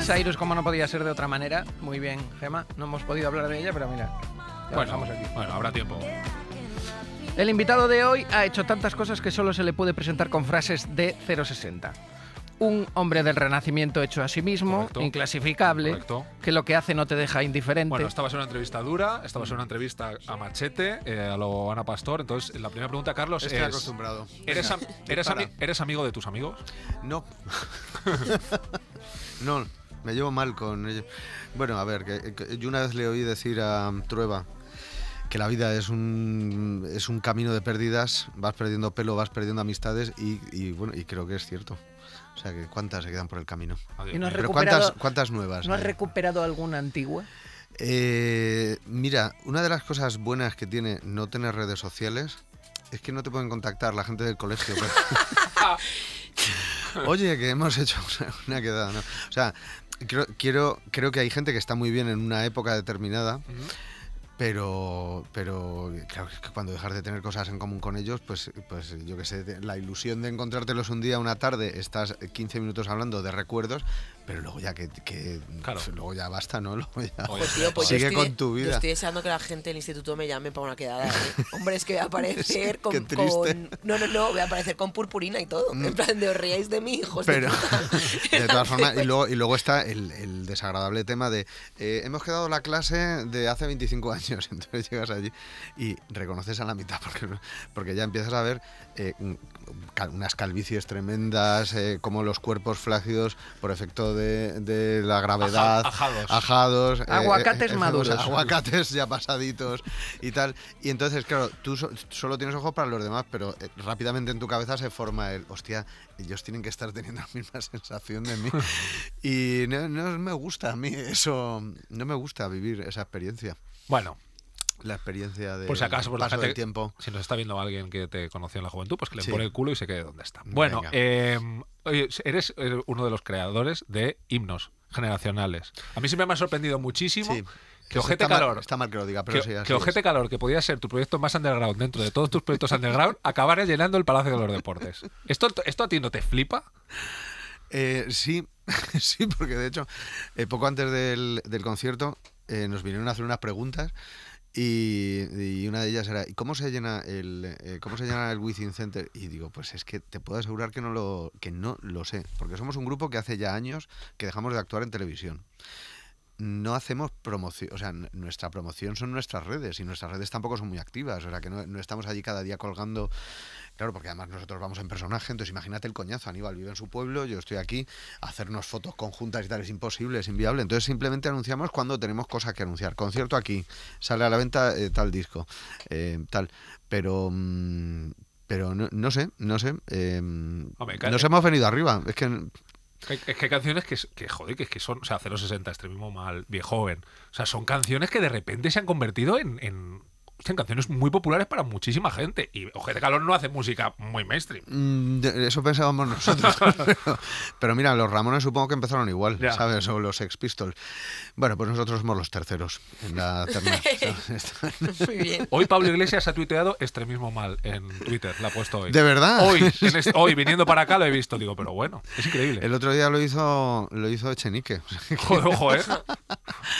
Miley como no podía ser de otra manera. Muy bien, Gema. No hemos podido hablar de ella, pero mira, bueno, aquí. Bueno, habrá tiempo. El invitado de hoy ha hecho tantas cosas que solo se le puede presentar con frases de 060. Un hombre del renacimiento hecho a sí mismo, inclasificable, que lo que hace no te deja indiferente. Bueno, estabas en una entrevista dura, estabas en una entrevista a Machete, eh, a lo Ana Pastor. Entonces, la primera pregunta, Carlos, Estoy es, acostumbrado. ¿Eres, ¿Eres amigo de tus amigos? No. no. Me llevo mal con ellos. Bueno, a ver, que, yo una vez le oí decir a Trueba que la vida es un, es un camino de pérdidas, vas perdiendo pelo, vas perdiendo amistades y, bueno, y creo que es cierto. O sea, que cuántas se quedan por el camino. ¿Y Pero cuántas, nuevas. ¿No has eh? recuperado alguna antigua? Eh, mira, una de las cosas buenas que tiene no tener redes sociales es que no te pueden contactar la gente del colegio. Pues. Oye, que hemos hecho una, una quedada, ¿no? O sea, Creo, quiero, creo que hay gente que está muy bien en una época determinada. pero pero que cuando dejas de tener cosas en común con ellos pues pues yo que sé la ilusión de encontrártelos un día una tarde estás 15 minutos hablando de recuerdos pero luego ya que, luego ya basta, ¿no? Luego pues sigue pues con tu vida. estoy deseando que la gente del instituto me llame para una quedada. Hombre, es que voy a aparecer con, No, no, no, voy a aparecer con purpurina y todo. En mm. plan, de os ríais de mí, hijos Pero, de, todas formas, pues y luego, está el, desagradable tema de... Eh, hemos quedado la clase de hace 25 años. Entonces llegas allí y reconoces a la mitad porque, porque ya empiezas a ver eh, unas calvicies tremendas, eh, como los cuerpos flácidos por efecto de, la gravedad, ajados, eh, aguacates eh, maduros, aguacates ya pasaditos y tal. Y entonces, claro, tú solo tienes ojos para los demás, pero rápidamente en tu cabeza se forma el, hostia, ellos tienen que estar teniendo la misma sensación de mí. y no, no me gusta a mí eso, no me gusta vivir esa experiencia. Bueno, la experiencia de pues si acaso, por paso la gente, del tiempo. Si nos está viendo alguien que te conoció en la juventud, pues que le pone el culo y se quede donde está. Bueno, em, eres eh, uno de los creadores de himnos generacionales. A mí siempre me ha sorprendido muchísimo. Que Ojete Calor. que lo diga, Ojete Calor, que podía ser tu proyecto más underground dentro de todos tus proyectos underground, acabara llenando el Palacio de los Deportes. ¿Esto, esto a ti no te flipa? Eh, sí, sí, porque de hecho, eh, poco antes del, concierto nos vinieron a hacer unas preguntas y, una de ellas era, ¿cómo se llena el eh, cómo se llena el Within Center? Y digo, pues es que te puedo asegurar que no lo que no lo sé, porque somos un grupo que hace ya años que dejamos de actuar en televisión. No hacemos promoción, o sea, nuestra promoción son nuestras redes y nuestras redes tampoco son muy activas, o sea, que no, no estamos allí cada día colgando Claro, porque además nosotros vamos en personaje, entonces imagínate el coñazo. Aníbal vive en su pueblo, yo estoy aquí, hacernos fotos conjuntas y tal es imposible, es inviable. Entonces simplemente anunciamos cuando tenemos cosas que anunciar. Concierto aquí, sale a la venta eh, tal disco, eh, tal. Pero. Mm, pero no, sé, no sé. Em, nos hemos venido arriba. Es que que hay canciones que, que, joder, que es que son, o sea, 060, extremismo mal, viejo joven. O sea, son canciones que de repente se han convertido en en canciones muy populares para muchísima gente. Y Oje de Calor no hace música muy mainstream. Mm, eso pensábamos nosotros. pero, mira, los Ramones supongo que empezaron igual, ¿sabes? O los Ex Pistols. Bueno, pues nosotros somos los terceros en la Hoy Pablo Iglesias ha tuiteado extremismo mal en Twitter, la ha puesto hoy. ¿De verdad? Hoy, viniendo para acá lo he visto, digo, pero bueno, es increíble. El otro día lo hizo, lo hizo Echenique. Joder, ojo, ¿eh?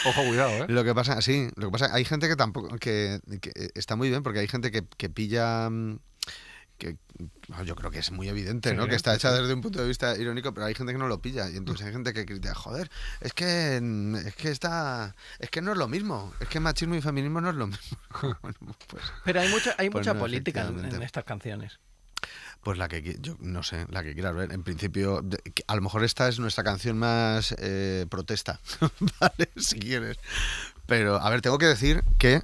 Ojo, cuidado, ¿eh? Lo que pasa, sí, lo que pasa, hay gente que tampoco, que eh, está muy bien porque hay gente que, pilla... Mm, que, ah, yo creo que es muy evidente, ¿no? que ¿eh? está hecha desde un punto de vista irónico, pero hay gente que no lo pilla. Y entonces hay gente que critica, joder, es que mm, que está. Es que no es lo mismo. Es que machismo y feminismo no es lo mismo. Pues, pero hay mucha, hay pues mucha política en, estas canciones. Pues la que yo no sé, la que quieras ver. En principio, a lo mejor esta es nuestra canción más eh, protesta, ¿vale? Si quieres. Pero, a ver, tengo que decir que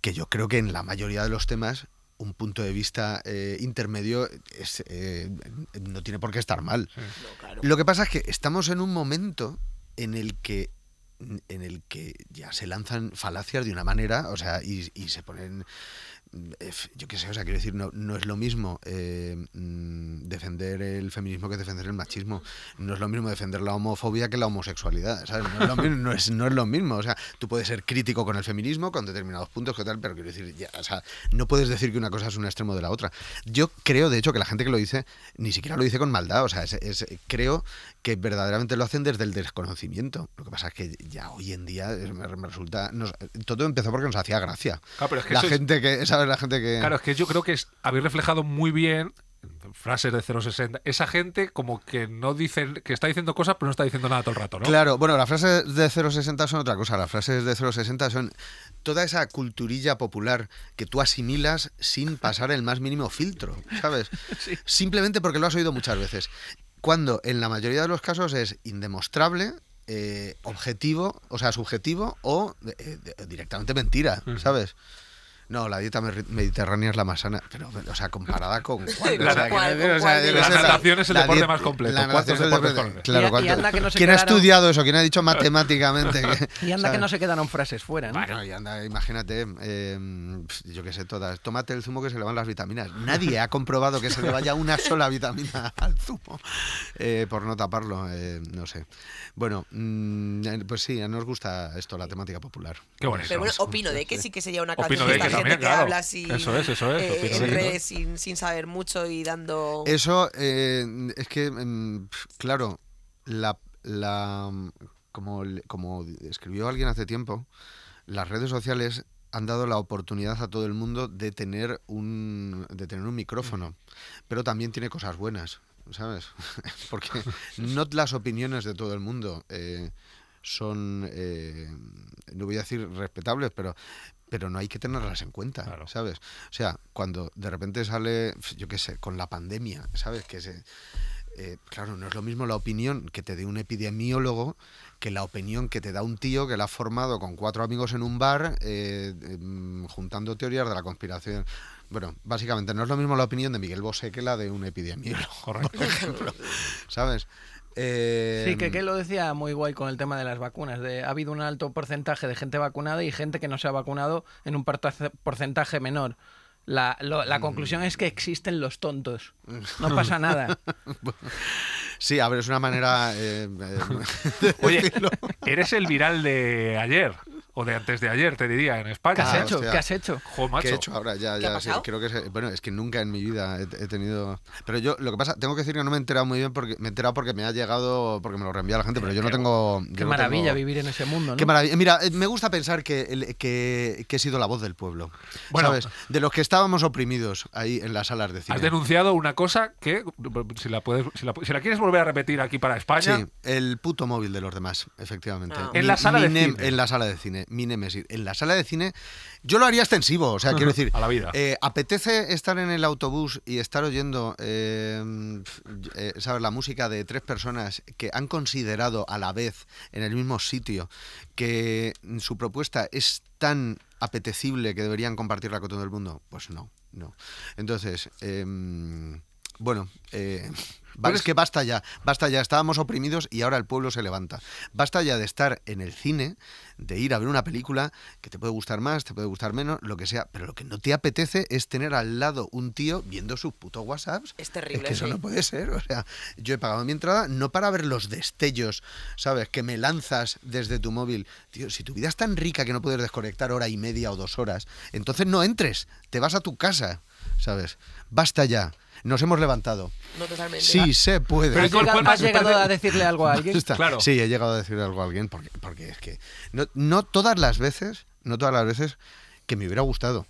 que yo creo que en la mayoría de los temas un punto de vista eh, intermedio eh, no tiene por qué estar mal. Lo que pasa es que estamos en un momento en el que en el que ya se lanzan falacias de una manera, o sea, y se ponen yo qué sé, o sea, quiero decir, no, no es lo mismo eh, mm, defender el feminismo que defender el machismo, no es lo mismo defender la homofobia que la homosexualidad, No es lo mismo, o sea, tú puedes ser crítico con el feminismo, con determinados puntos, que tal, pero quiero decir, ya, o sea, no puedes decir que una cosa es un extremo de la otra. Yo creo, de hecho, que la gente que lo dice ni siquiera lo dice con maldad, o sea, es, creo que verdaderamente lo hacen desde el desconocimiento. Lo que pasa es que ya hoy en día me, resulta. todo empezó porque nos hacía gracia. Claro, pero que la gente que, La gente que. Claro, es que yo creo que es, habéis reflejado muy bien frases de 060. Esa gente como que no dice, que está diciendo cosas pero no está diciendo nada todo el rato, ¿no? Claro, bueno, las frases de 060 son otra cosa. Las frases de 060 son toda esa culturilla popular que tú asimilas sin pasar el más mínimo filtro, ¿sabes? Simplemente porque lo has oído muchas veces cuando en la mayoría de los casos es indemostrable, eh, objetivo, o sea, subjetivo o eh, eh, directamente mentira, ¿sabes? no, la dieta mediterránea es la más sana, pero, o sea, comparada con cuál. La, natación es el deporte más completo. ¿Quién ha estudiado eso? ¿Quién ha dicho matemáticamente? y anda que no se quedaron frases fuera, ¿no? y anda, imagínate, em, yo qué sé, todas. Tómate el zumo que se le van las vitaminas. Nadie ha comprobado que se le vaya una sola vitamina al zumo eh, por no taparlo, eh, no sé. Bueno, mm, eh, pues sí, nos gusta esto, la temática popular. Qué bueno. Pero opino de que sí que sería una canción eso es, eso es, eh, en sin, saber mucho y dando... Eso eh, es que, mm, claro, la, como, como escribió alguien hace tiempo, las redes sociales han dado la oportunidad a todo el mundo de tener un, de tener un micrófono, pero también tiene cosas buenas, ¿sabes? Porque no las opiniones de todo el mundo. Eh, son, no voy a decir respetables, pero pero no hay que tenerlas en cuenta, ¿sabes? O sea, cuando de repente sale, yo qué sé, con la pandemia, ¿sabes? Que se, eh, claro, no es lo mismo la opinión que te dé un epidemiólogo que la opinión que te da un tío que la ha formado con cuatro amigos en un bar eh, mm, juntando teorías de la conspiración. Bueno, básicamente no es lo mismo la opinión de Miguel Bosé que la de un epidemiólogo, Correcto. por ejemplo, ¿sabes? Eh, sí, que, que lo decía muy guay con el tema de las vacunas. ha habido un alto porcentaje de gente vacunada y gente que no se ha vacunado en un porcentaje menor. La, mm. conclusión es que existen los tontos. No pasa nada. Sí, a ver, es una manera. Eh, eh, Oye, eres el viral de ayer o de antes de ayer, te diría, en España. ¿Qué has ah, hecho? ¿Qué has hecho? ¿Qué he hecho ahora? Ya, ya, sí, creo que es, bueno, es que nunca en mi vida he, tenido. Pero yo, lo que pasa, tengo que decir que no me he enterado muy bien porque me he enterado porque me ha llegado, porque me lo reenvía la gente, pero yo no tengo. Qué maravilla vivir en ese mundo, ¿no? Qué maravilla. Mira, eh, me gusta pensar que, que, he sido la voz del pueblo. ¿sabes? De los que estábamos oprimidos ahí en las salas de cine. Has denunciado una cosa que, si la, puedes, si la, quieres volver a repetir aquí para España. Sí, el puto móvil de los demás, efectivamente. Ah. en la sala de cine. En la sala de cine en la sala de cine, yo lo haría extensivo. O sea, quiero decir, a la vida. Eh, apetece estar en el autobús y estar oyendo, eh, eh, La música de tres personas que han considerado a la vez en el mismo sitio que su propuesta es tan apetecible que deberían compartirla con todo el mundo. Pues no, no. Entonces. Em, bueno, eh, es que basta ya, basta ya, estábamos oprimidos y ahora el pueblo se levanta. Basta ya de estar en el cine, de ir a ver una película que te puede gustar más, te puede gustar menos, lo que sea, pero lo que no te apetece es tener al lado un tío viendo sus putos WhatsApps. Es terrible. Es que eso no puede ser, o sea, yo he pagado mi entrada no para ver los destellos, ¿sabes? Que me lanzas desde tu móvil. Tío, si tu vida es tan rica que no puedes desconectar hora y media o dos horas, entonces no entres, te vas a tu casa, ¿sabes? Basta ya nos hemos levantado. No totalmente. Sí, se puede. Pero has llegado a decirle algo a alguien? Claro. Sí, he llegado a decirle algo a alguien porque, porque es que no, no todas las veces, no todas las veces que me hubiera gustado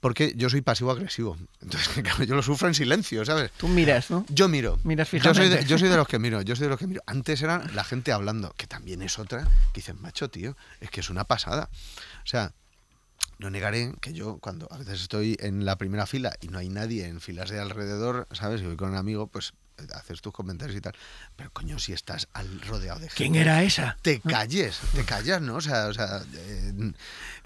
porque yo soy pasivo-agresivo. Entonces, yo lo sufro en silencio, ¿sabes? Tú miras, ¿no? Yo miro. Miras fijamente. Yo soy, de, los que miro, yo soy de los que miro. Antes era la gente hablando, que también es otra, que dicen, macho, tío, es que es una pasada. O sea, no negaré que yo cuando a veces estoy en la primera fila y no hay nadie en filas de alrededor, ¿sabes? Y voy con un amigo, pues haces tus comentarios y tal, pero coño, si estás al rodeado de gente. ¿Quién era esa? Te ah. calles, te callas, ¿no? O sea, o eh,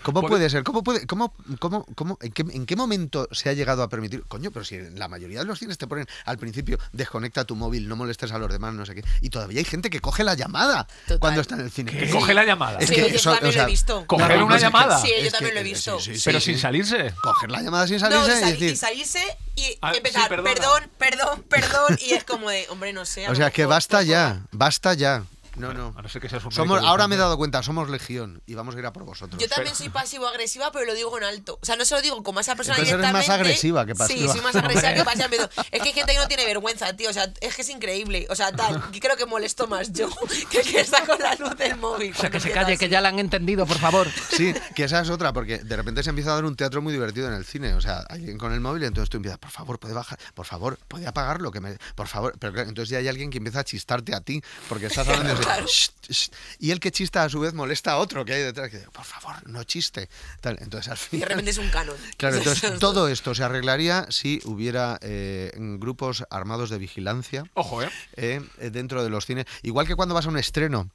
¿cómo pues puede ser? ¿Cómo puede, cómo, cómo, en, qué, momento se ha llegado a permitir? Coño, pero si en la mayoría de los cines te ponen al principio, desconecta tu móvil, no molestes a los demás, no sé qué, y todavía hay gente que coge la llamada cuando está en el cine. coge la llamada. Es que yo también lo he visto. Coger una llamada. Sí, yo también lo he visto. pero sin salirse. Coger la llamada sin salirse. y, salirse y ah, empezar, perdón, perdón, perdón, y como de, hombre, no sé. O sea, que basta ya, basta ya. No, no. ahora me he dado cuenta, somos legión y vamos a ir a por vosotros. Yo también soy pasivo-agresiva, pero lo digo en alto. O sea, no se lo digo como esa persona Entonces directamente. eres más agresiva que pasiva. Sí, soy más agresiva que pasiva. Es que hay gente que no tiene vergüenza, tío. O sea, es que es increíble. O sea, tal. Creo que molesto más yo que el que está con la luz del móvil. O sea, que se calle, que ya la han entendido, por favor. Sí, que esa es otra, porque de repente se empieza a dar un teatro muy divertido en el cine. O sea, alguien con el móvil, Y entonces tú empiezas, por favor, puede bajar, por favor, puede apagarlo, que me, por favor. Pero entonces ya hay alguien que empieza a chistarte a ti, porque estás hablando Y el que chista a su vez molesta a otro que hay detrás que dice, por favor, no chiste. entonces y de repente es un canon. Claro, entonces todo esto se arreglaría si hubiera eh, grupos armados de vigilancia. Ojo, eh. Eh, dentro de los cines. Igual que cuando vas a un estreno.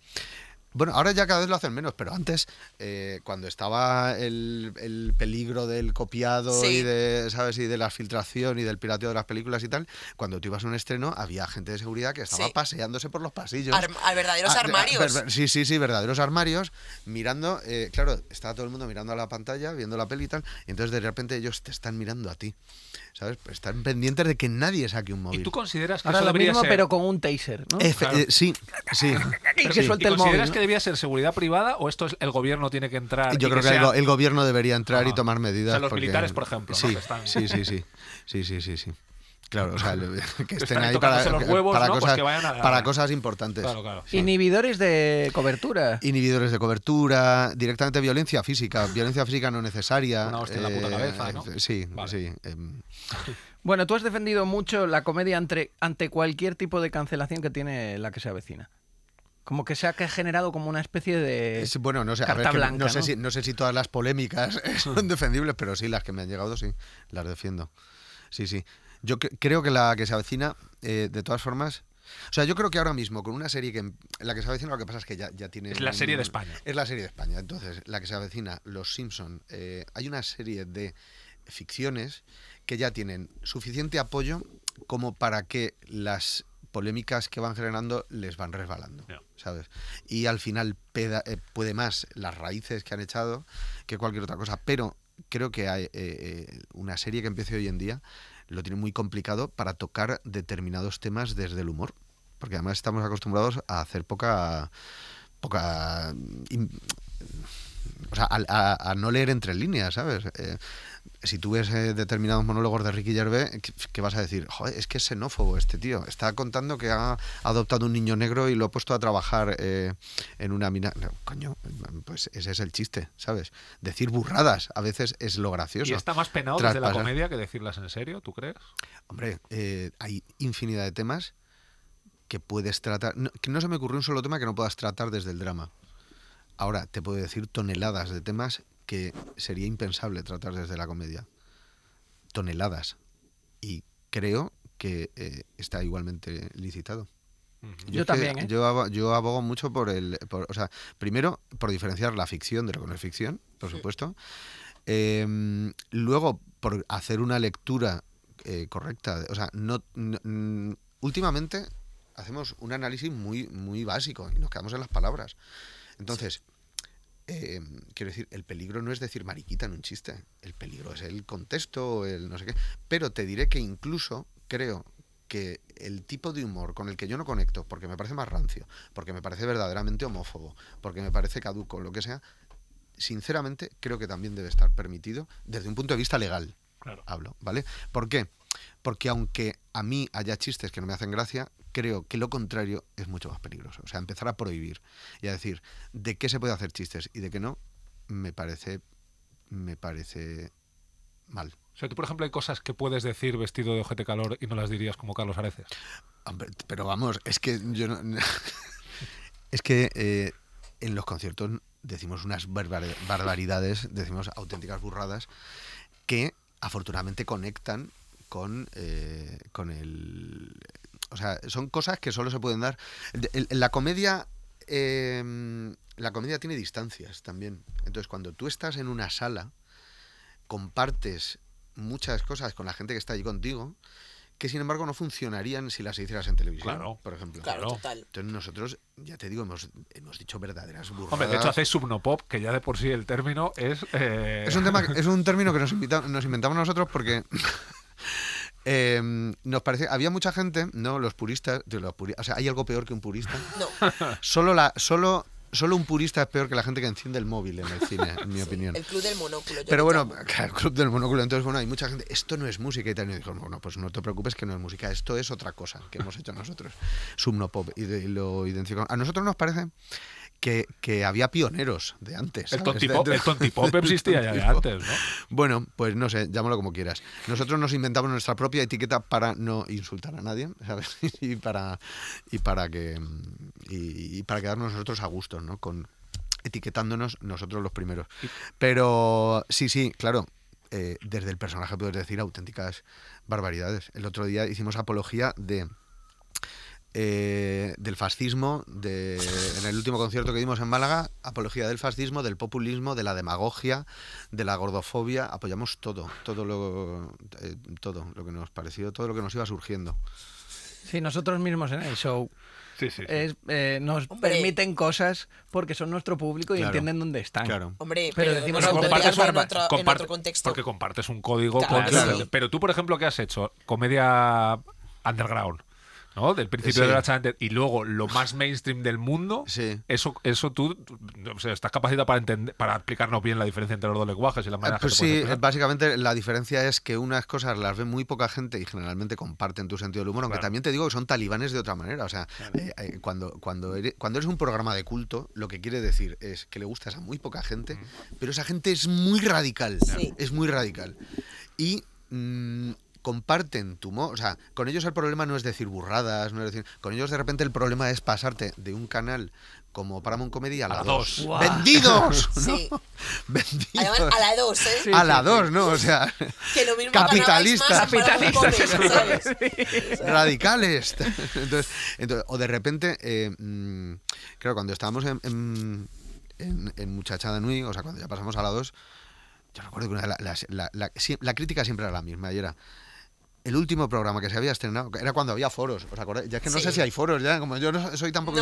Bueno, ahora ya cada vez lo hacen menos, pero antes, eh, cuando estaba el, peligro del copiado y de, ¿sabes? Y de la filtración y del pirateo de las películas y tal, cuando tú ibas a un estreno había gente de seguridad que estaba paseándose por los pasillos. a verdaderos ah, armarios. sí, sí, sí, verdaderos armarios, mirando, eh, claro, estaba todo el mundo mirando a la pantalla, viendo la peli y tal, y entonces de repente ellos te están mirando a ti. ¿Sabes? Están pendientes de que nadie saque un móvil. ¿Y tú consideras que Ahora lo mismo, pero con un taser, ¿no? Eh, sí, sí. y que suelte el móvil. ¿Consideras que debía ser seguridad privada o esto es el gobierno tiene que entrar? Yo creo que, el, gobierno debería entrar y tomar medidas. O sea, los militares, por ejemplo. sí, sí, sí, sí, sí, sí, sí. Claro, o sea, que estén ahí para, para, cosas, importantes. Inhibidores de cobertura. Inhibidores de cobertura, directamente violencia física, violencia física no necesaria. Una hostia en la puta eh, cabeza, eh, Sí, sí. Eh. Bueno, tú has defendido mucho la comedia ante, ante cualquier tipo de cancelación que tiene la que se avecina como que se ha generado como una especie de bueno no sé carta blanca, si, no sé si todas las polémicas son defendibles pero sí las que me han llegado sí las defiendo sí sí yo creo que la que se avecina, eh, de todas formas, o sea, yo creo que ahora mismo, con una serie que la que se avecina, lo que pasa es que ya, ya tiene. Es la serie de España. Es la serie de España. Entonces, la que se avecina, Los Simpson. Eh, hay una serie de ficciones que ya tienen suficiente apoyo como para que las polémicas que van generando les van resbalando, ¿sabes? Y al final eh, puede más las raíces que han echado que cualquier otra cosa, pero creo que hay una serie que empiece hoy en día lo tiene muy complicado para tocar determinados temas desde el humor. Porque además estamos acostumbrados a hacer poca. poca. Mm, o sea, a, no leer entre líneas, ¿sabes? Eh, si tú ves eh, determinados monólogos de Ricky Gervais, ¿qué, vas a decir? Joder, es que es xenófobo este tío. Está contando que ha adoptado un niño negro y lo ha puesto a trabajar eh, en una mina. coño, pues ese es el chiste, ¿sabes? Decir burradas a veces es lo gracioso. ¿Y está más penado de desde la comedia que decirlas en serio, tú crees? Hombre, hay infinidad de temas que puedes tratar. no se me ocurrió un solo tema que no puedas tratar desde el drama. Ahora, te puedo decir toneladas de temas que sería impensable tratar desde la comedia. Toneladas. Y creo que eh, está igualmente licitado. Yo, también. ¿eh? yo, abogo, yo, abogo mucho por el. o sea, primero, por diferenciar la ficción de lo que no es ficción, por supuesto. Em, luego, por hacer una lectura eh, correcta. O sea, no, no, mm, últimamente hacemos un análisis muy, muy básico y nos quedamos en las palabras. Entonces, Em, quiero decir, el peligro no es decir mariquita en un chiste, el peligro es el contexto, el no sé qué. Pero te diré que incluso creo que el tipo de humor con el que yo no conecto, porque me parece más rancio, porque me parece verdaderamente homófobo, porque me parece caduco, lo que sea, sinceramente creo que también debe estar permitido desde un punto de vista legal. Hablo, ¿vale? ¿Por qué? porque aunque a mí haya chistes que no me hacen gracia, creo que lo contrario es mucho más peligroso. O sea, empezar a prohibir y a decir de qué se puede hacer chistes y de qué no, me parece, me parece mal. O sea, tú, por ejemplo, hay cosas que puedes decir vestido de ojete calor y no las dirías como Carlos Areces. pero vamos, es que yo es que eh, en los conciertos decimos unas barbaridades, decimos auténticas burradas que afortunadamente conectan con, eh, con el... O sea, son cosas que solo se pueden dar... La comedia... Em, la comedia tiene distancias también. Entonces, cuando tú estás en una sala, compartes muchas cosas con la gente que está allí contigo, que sin embargo no funcionarían si las hicieras en televisión, claro, por ejemplo. Claro, Entonces nosotros, ya te digo, hemos, hemos dicho verdaderas burradas. Hombre, de hecho hacéis subnopop, que ya de por sí el término es... Eh, es, un tema, es un término que nos inventamos nosotros porque... Em, nos parece, había mucha gente, ¿no? Los puristas, o sea, ¿hay algo peor que un purista? No. Solo la, solo solo un purista es peor que la gente que enciende el móvil en el cine, en mi opinión. El club del monóculo. Pero bueno, el club del monóculo. Entonces, bueno, hay mucha gente, esto no es música y dijo, bueno, pues no te preocupes que no es música, esto es otra cosa que hemos hecho nosotros, Subnopop. Y, lo A nosotros nos parece que, había pioneros de antes. El tontipop, existía ya de antes, ¿no? Bueno, pues no sé, llámalo como quieras. Nosotros nos inventamos nuestra propia etiqueta para no insultar a nadie, ¿sabes? Y para, y para, que, y, para quedarnos nosotros a gusto, ¿no? Con, etiquetándonos nosotros los primeros. Pero sí, sí, claro, eh, desde el personaje puedes decir auténticas barbaridades. El otro día hicimos apología de eh, del fascismo, de, en el último concierto que dimos en Málaga, apología del fascismo, del populismo, de la demagogia, de la gordofobia, apoyamos todo, todo lo, eh, todo lo que nos pareció, todo lo que nos iba surgiendo. Sí, nosotros mismos en el show. Eh, nos permiten cosas porque son nuestro público y entienden dónde están. Claro. Hombre, pero, decimos contexto. Porque compartes un código. pero tú, por ejemplo, ¿qué has hecho? Comedia underground. Del principio de la Challenger y luego lo más mainstream del mundo, eso, eso tú estás capacitado para entender, para explicarnos bien la diferencia entre los dos lenguajes y las maneras ah, Pues sí, básicamente la diferencia es que unas cosas las ve muy poca gente y generalmente comparten tu sentido del humor, aunque también te digo que son talibanes de otra manera. O sea, eh, eh, cuando, cuando, eres, cuando eres un programa de culto, lo que quiere decir es que le gustas a muy poca gente, pero esa gente es muy radical. Es muy radical. Y. Mm, comparten tumor, o sea, con ellos el problema no es decir burradas, no es decir, con ellos de repente el problema es pasarte de un canal como Paramount Comedy a la 2. ¡Vendidos! Sí. Vendidos. Además, a la 2, ¿eh? a la 2, ¿no? O sea, que lo mismo capitalistas. capitalistas. Radicales. Entonces, entonces, o de repente, eh, mm, creo, cuando estábamos en, en, en, Muchachada Nui, o sea, cuando ya pasamos a la 2, yo recuerdo que una la, la, la, la, crítica siempre era la misma y era el último programa que se había estrenado, era cuando había foros, Ya es que no sé si hay foros, ya, como yo no soy tampoco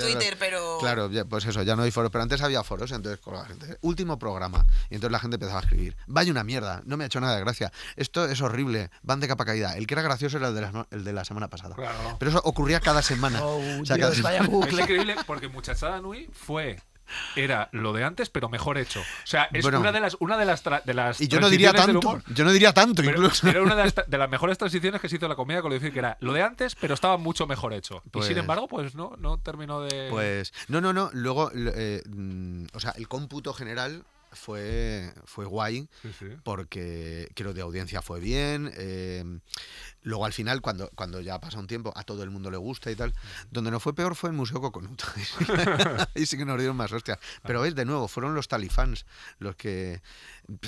Twitter, pero... Claro, pues eso, ya no hay foros, pero antes había foros, entonces con la gente, último programa, y entonces la gente empezaba a escribir, vaya una mierda, no me ha hecho nada de gracia, esto es horrible, van de capa caída, el que era gracioso era el de la, semana pasada. Pero eso ocurría cada semana. Oh, es increíble porque Muchachada Nui fue era lo de antes, pero mejor hecho. O sea, es una de las una de las, de las y yo no diría tanto, yo no diría tanto incluso. Era una de las, mejores transiciones que se hizo la comedia con decir que era lo de antes, pero estaba mucho mejor hecho. y sin pues embargo, pues no no terminó de Pues no, no, no, luego eh, mm, o sea, el cómputo general fue, fue guay porque creo de audiencia fue bien. Em, luego al final, cuando, cuando ya pasa un tiempo, a todo el mundo le gusta y tal. Donde no fue peor fue el Museo Coconut y sí que nos dieron más hostias. Ah. Pero es de nuevo, fueron los talifans los que...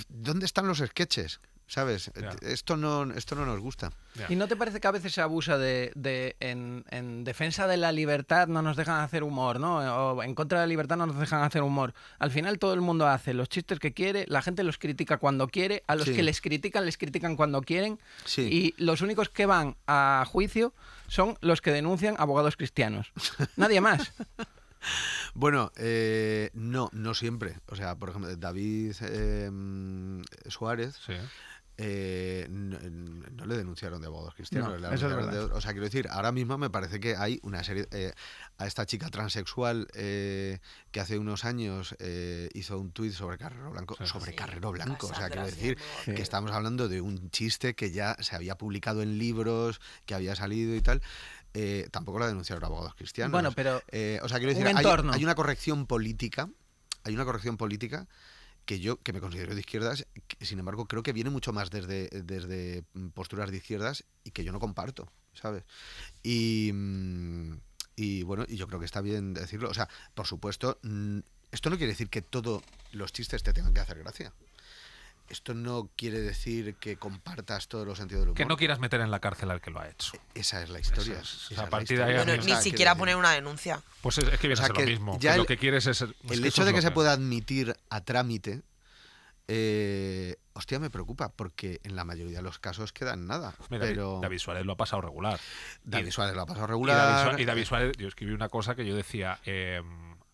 ¿Dónde están los sketches? ¿Sabes? Esto, no, esto no nos gusta. ¿Y no te parece que a veces se abusa de, en, defensa de la libertad no nos dejan hacer humor, ¿no? O en contra de la libertad no nos dejan hacer humor. Al final todo el mundo hace los chistes que quiere, la gente los critica cuando quiere, a los que les critican les critican cuando quieren. Y los únicos que van a juicio son los que denuncian abogados cristianos. Nadie más. Bueno, eh, no, no siempre. O sea, por ejemplo, David eh, Suárez. Sí. Eh, no, le denunciaron de abogados cristianos. o sea, quiero decir, ahora mismo me parece que hay una serie. Eh, a esta chica transexual eh, que hace unos años hizo un tuit sobre Carrero Blanco. sobre Carrero Blanco. o sea, quiero decir que estamos hablando de un chiste que ya se había publicado en libros, que había salido y tal. tampoco la denunciaron abogados cristianos. Bueno, pero. o sea, quiero decir, hay una corrección política. Hay una corrección política que yo, que me considero de izquierdas, sin embargo, creo que viene mucho más desde, desde mm, posturas de izquierdas y que yo no comparto, ¿sabes? Mm, y, bueno, y yo creo que está bien decirlo. O sea, por supuesto, mm, esto no quiere decir que todos los chistes te tengan que hacer gracia esto no quiere decir que compartas todos los sentidos del humor. Que no quieras meter en la cárcel al que lo ha hecho. E-, esa es la historia. ni siquiera poner una denuncia. Pues es, que viene lo mismo. lo que quieres es. el hecho de que, se pueda admitir a trámite. Eh, hostia, me preocupa porque en la mayoría de los casos quedan nada. Mira, pero... David Suárez lo ha pasado regular. David Suárez lo ha pasado regular. Y David, Suárez, yo escribí una cosa que yo decía. Eh,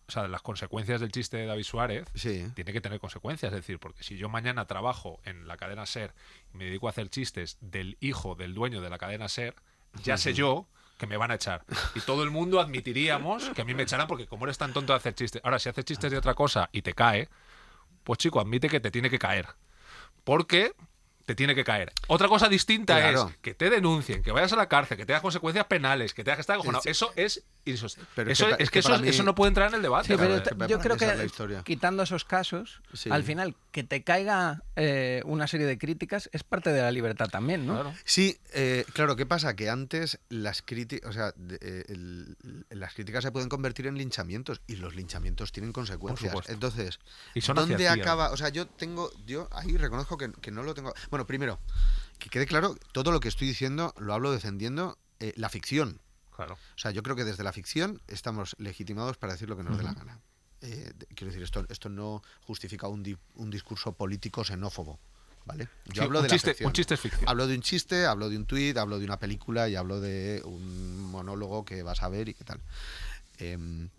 o sea, las consecuencias del chiste de David Suárez tiene que tener consecuencias. Es decir, porque si yo mañana trabajo en la cadena Ser y me dedico a hacer chistes del hijo del dueño de la cadena Ser, ya sé yo que me van a echar. Y todo el mundo admitiríamos que a mí me echarán porque como eres tan tonto de hacer chistes. Ahora, si haces chistes de otra cosa y te cae, pues chico, admite que te tiene que caer. Porque te tiene que caer. Otra cosa distinta es que te denuncien, que vayas a la cárcel, que tengas consecuencias penales, que tengas que estar Eso es eso, pero es que, eso, no puede entrar en el debate. yo creo que quitando esos casos, al final que te caiga eh, una serie de críticas es parte de la libertad también, ¿no? Sí, eh, claro, ¿qué pasa? Que antes las críticas, o sea, eh, las críticas se pueden convertir en linchamientos y los linchamientos tienen consecuencias. Entonces, ¿dónde acaba? O sea, yo tengo, yo ahí reconozco que, no lo tengo. Bueno, primero, que quede claro, todo lo que estoy diciendo lo hablo defendiendo la ficción. O sea, yo creo que desde la ficción estamos legitimados para decir lo que nos dé la gana. Eh, quiero decir, esto, esto no justifica un, un discurso político xenófobo. ¿Vale? Yo hablo un chiste, un chiste es ficción. Hablo de un chiste, hablo de un tuit, hablo de una película y hablo de un monólogo que vas a ver y qué tal. Em,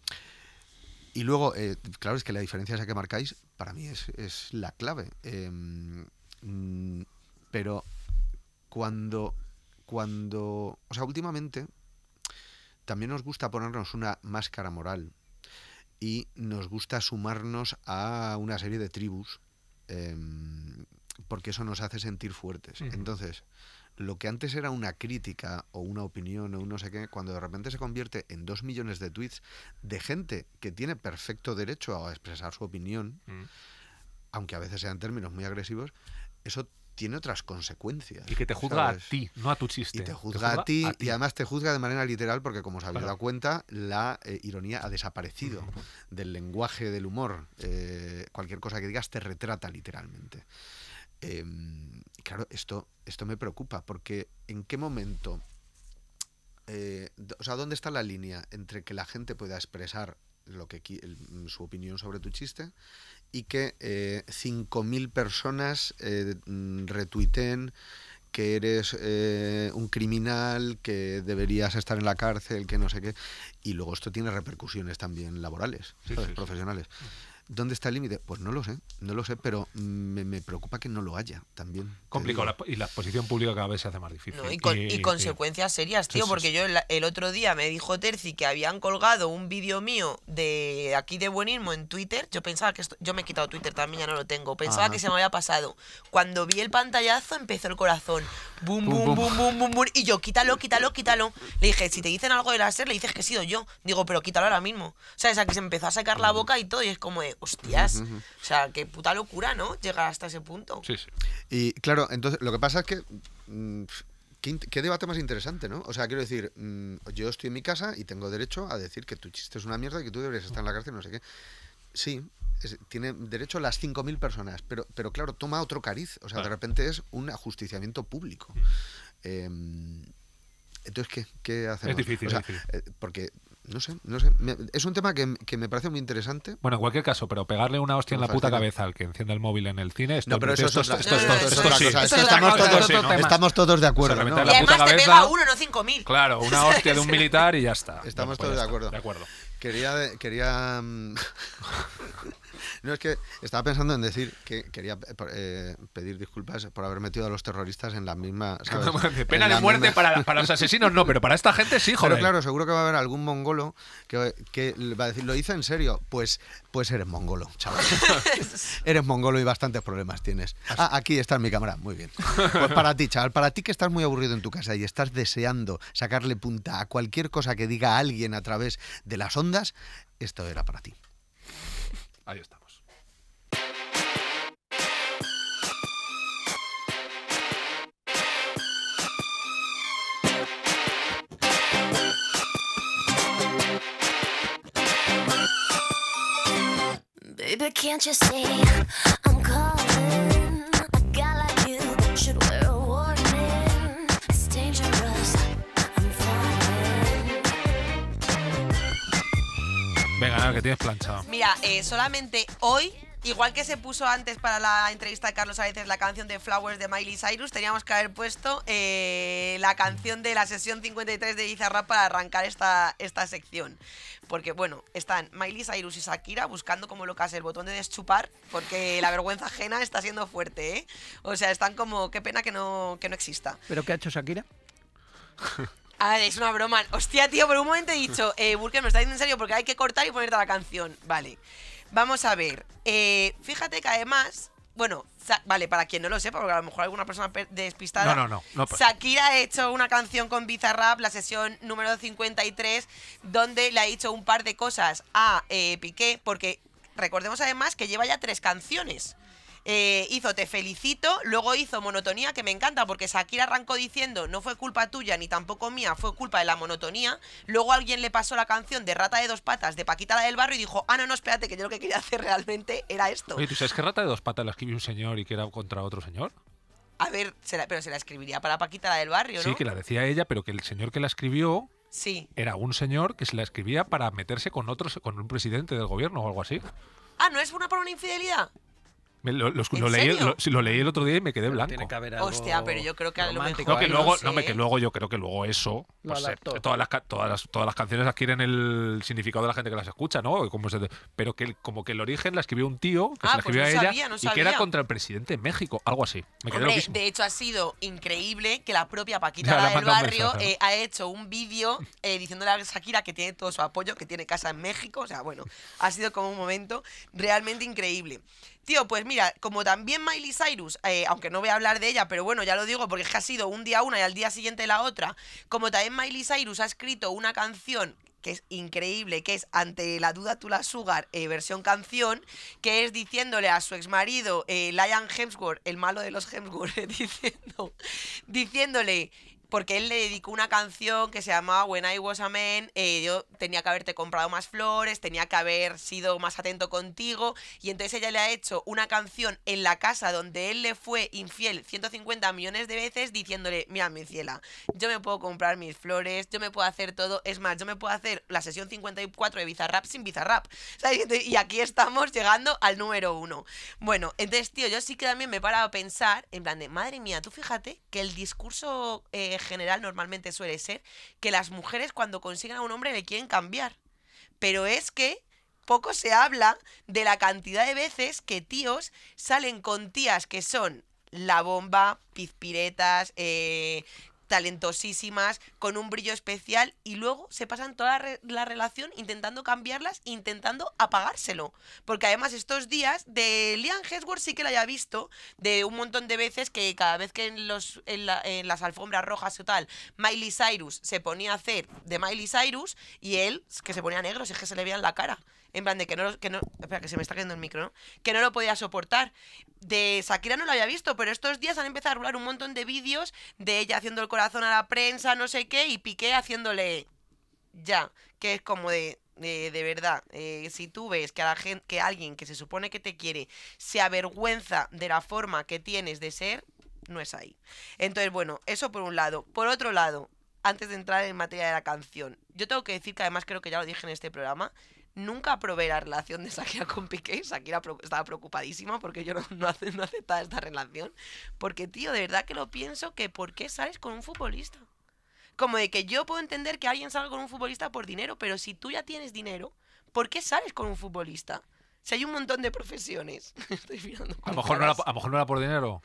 y luego, eh, claro, es que la diferencia esa que marcáis para mí es, la clave. Em, mm, pero cuando, cuando, o sea, últimamente también nos gusta ponernos una máscara moral y nos gusta sumarnos a una serie de tribus em, porque eso nos hace sentir fuertes. Entonces, lo que antes era una crítica o una opinión o no sé qué, cuando de repente se convierte en dos millones de tweets de gente que tiene perfecto derecho a expresar su opinión, mm. aunque a veces sean términos muy agresivos, eso tiene otras consecuencias. Y que te juzga a ti, no a tu chiste. Y te juzga, a, ti, y además te juzga de manera literal porque, como os habéis dado cuenta, la eh, ironía ha desaparecido del lenguaje del humor. Eh, cualquier cosa que digas te retrata literalmente. Eh, claro, esto, esto me preocupa porque ¿en qué momento? Eh, o sea, ¿dónde está la línea entre que la gente pueda expresar lo que, su opinión sobre tu chiste y que eh, 5.000 personas eh, mm, retuiteen que eres eh, un criminal, que deberías estar en la cárcel, que no sé qué. Y luego esto tiene repercusiones también laborales, profesionales. ¿Dónde está el límite? Pues no lo sé, no lo sé, pero me, preocupa que no lo haya también. Complicado, y la exposición pública cada vez se hace más difícil. y, y, consecuencias serias, tío, porque yo el, otro día me dijo Terci que habían colgado un vídeo mío de aquí de buenismo en Twitter. Yo pensaba que esto, yo me he quitado Twitter también, ya no lo tengo. Pensaba que se me había pasado. Cuando vi el pantallazo empezó el corazón. Bum, bum, bum, bum, bum, Y yo, quítalo, quítalo, quítalo. Le dije, si te dicen algo de la le dices que he sido yo. Digo, pero quítalo ahora mismo. O sea, esa que se empezó a sacar la boca y todo, y es como, hostias. O sea, qué puta locura, ¿no? Llegar hasta ese punto. Sí, sí. Y claro, entonces lo que pasa es que. Mm, ¿qué, debate más interesante, ¿no? O sea, quiero decir, mm, yo estoy en mi casa y tengo derecho a decir que tu chiste es una mierda y que tú deberías estar en la cárcel, no sé qué. Sí, tiene derecho las 5.000 personas, pero, pero claro, toma otro cariz. O sea, de repente es un ajusticiamiento público. Em, entonces, ¿qué, qué hacemos? Es difícil. Eh, porque no sé, no sé. es un tema que, me parece muy interesante. Bueno, en cualquier caso, pero pegarle una hostia en la puta cabeza al que encienda el móvil en el cine, no, pero eso es estamos, todos, de acuerdo. pega uno, no cinco Claro, una hostia de un militar y ya está. Estamos todos de pues acuerdo. De acuerdo. Quería... quería mm, No, es que estaba pensando en decir que quería eh, eh, pedir disculpas por haber metido a los terroristas en la misma. Ah, pena de muerte para, para, los asesinos, no, pero para esta gente sí, joder. Pero claro, seguro que va a haber algún mongolo que, que va a decir, lo hice en serio. Pues, pues eres mongolo, chaval. eres mongolo y bastantes problemas tienes. Ah, aquí está en mi cámara, muy bien. Pues para ti, chaval, para ti que estás muy aburrido en tu casa y estás deseando sacarle punta a cualquier cosa que diga alguien a través de las ondas, esto era para ti. Ahí está. Baby, can't you see I'm calling? A guy like you should wear a warning. It's dangerous. I'm falling. Venga, nada, que tienes planchado. Mira, eh, solamente hoy Igual que se puso antes para la entrevista de Carlos Areces la canción de Flowers de Miley Cyrus, teníamos que haber puesto eh, la canción de la sesión 53 de Izarra para arrancar esta, esta sección. Porque, bueno, están Miley Cyrus y Shakira buscando como locas el botón de deschupar, porque la vergüenza ajena está siendo fuerte, ¿eh? O sea, están como, qué pena que no, que no exista. ¿Pero qué ha hecho Shakira? Ah, es una broma. Hostia, tío, por un momento he dicho, eh, Burke, me está diciendo en serio porque hay que cortar y ponerte la canción. Vale. Vamos a ver. Eh, fíjate que además, bueno, vale, para quien no lo sepa, porque a lo mejor alguna persona despistada. No, Shakira ha hecho una canción con Bizarrap, la sesión número 53, donde le ha dicho un par de cosas a eh, Piqué, porque recordemos además que lleva ya tres canciones. Eh, hizo Te felicito, luego hizo Monotonía, que me encanta porque Shakira arrancó diciendo no fue culpa tuya ni tampoco mía, fue culpa de la monotonía. Luego alguien le pasó la canción de Rata de dos patas de Paquita la del barrio y dijo, ah, no, no, espérate, que yo lo que quería hacer realmente era esto. Oye, ¿tú sabes que Rata de dos patas la escribió un señor y que era contra otro señor? A ver, pero se la escribiría para Paquita la del barrio, ¿no? Sí, que la decía ella, pero que el señor que la escribió sí. era un señor que se la escribía para meterse con otros, con un presidente del gobierno o algo así. Ah, ¿no es una por una infidelidad? Lo, lo, Leí, lo, leí, el otro día y me quedé blanco. Tiene que haber algo Hostia, pero yo creo que a lo mejor. No, luego, yo creo que luego eso. Pues, eh, todas, las, todas, todas las canciones adquieren el significado de la gente que las escucha, ¿no? Como pero que como que el origen la escribió un tío, que ah, se la pues escribió a ella, y que era contra el presidente de México, algo así. Me quedé de hecho, ha sido increíble que la propia Paquita del Barrio ¿eh? Eh, ha hecho un vídeo diciendo diciéndole a Shakira que tiene todo su apoyo, que tiene casa en México. O sea, bueno, ha sido como un momento realmente increíble. Tío, pues mira, como también Miley Cyrus, eh, aunque no voy a hablar de ella, pero bueno, ya lo digo porque es que ha sido un día una y al día siguiente la otra, como también Miley Cyrus ha escrito una canción que es increíble, que es Ante la duda tú la sugar, eh, versión canción, que es diciéndole a su exmarido, eh, Lion Hemsworth, el malo de los Hemsworth, eh, diciendo, diciéndole, porque él le dedicó una canción que se llamaba When I Was a Man, eh, yo tenía que haberte comprado más flores, tenía que haber sido más atento contigo, y entonces ella le ha hecho una canción en la casa donde él le fue infiel 150 millones de veces diciéndole, mira mi ciela, yo me puedo comprar mis flores, yo me puedo hacer todo, es más, yo me puedo hacer la sesión 54 de Bizarrap sin Bizarrap, y aquí estamos llegando al número uno. Bueno, entonces, tío, yo sí que también me he parado a pensar, en plan de, madre mía, tú fíjate que el discurso... Eh, general normalmente suele ser que las mujeres cuando consiguen a un hombre le quieren cambiar. Pero es que poco se habla de la cantidad de veces que tíos salen con tías que son la bomba, pizpiretas, eh, talentosísimas, con un brillo especial, y luego se pasan toda la, relación intentando cambiarlas, intentando apagárselo. Porque además estos días de Liam Hemsworth sí que la haya visto, de un montón de veces que cada vez que en, los, en, en las alfombras rojas o tal, Miley Cyrus se ponía a hacer de Miley Cyrus, y él, que se ponía negro, si es que se le veía en la cara. En plan de que no, que no... Espera, que se me está cayendo el micro, ¿no? Que no lo podía soportar. De Shakira no lo había visto, pero estos días han empezado a rolar un montón de vídeos de ella haciendo el corazón a la prensa, no sé qué, y Piqué haciéndole ya, que es como de... de verdad, eh, si tú ves que, a la gente, que alguien que se supone que te quiere se avergüenza de la forma que tienes de ser, no es ahí. Entonces, bueno, eso por un lado. Por otro lado, antes de entrar en materia de la canción, yo tengo que decir que además creo que ya lo dije en este programa, Nunca probé la relación de Shakira con Piqué. Shakira estaba preocupadísima porque yo no, no, aceptaba esta relación. Porque, tío, de verdad que lo pienso que ¿por qué sales con un futbolista? Como de que yo puedo entender que alguien salga con un futbolista por dinero, pero si tú ya tienes dinero, ¿por qué sales con un futbolista? Si hay un montón de profesiones. a, lo mejor no era, por dinero.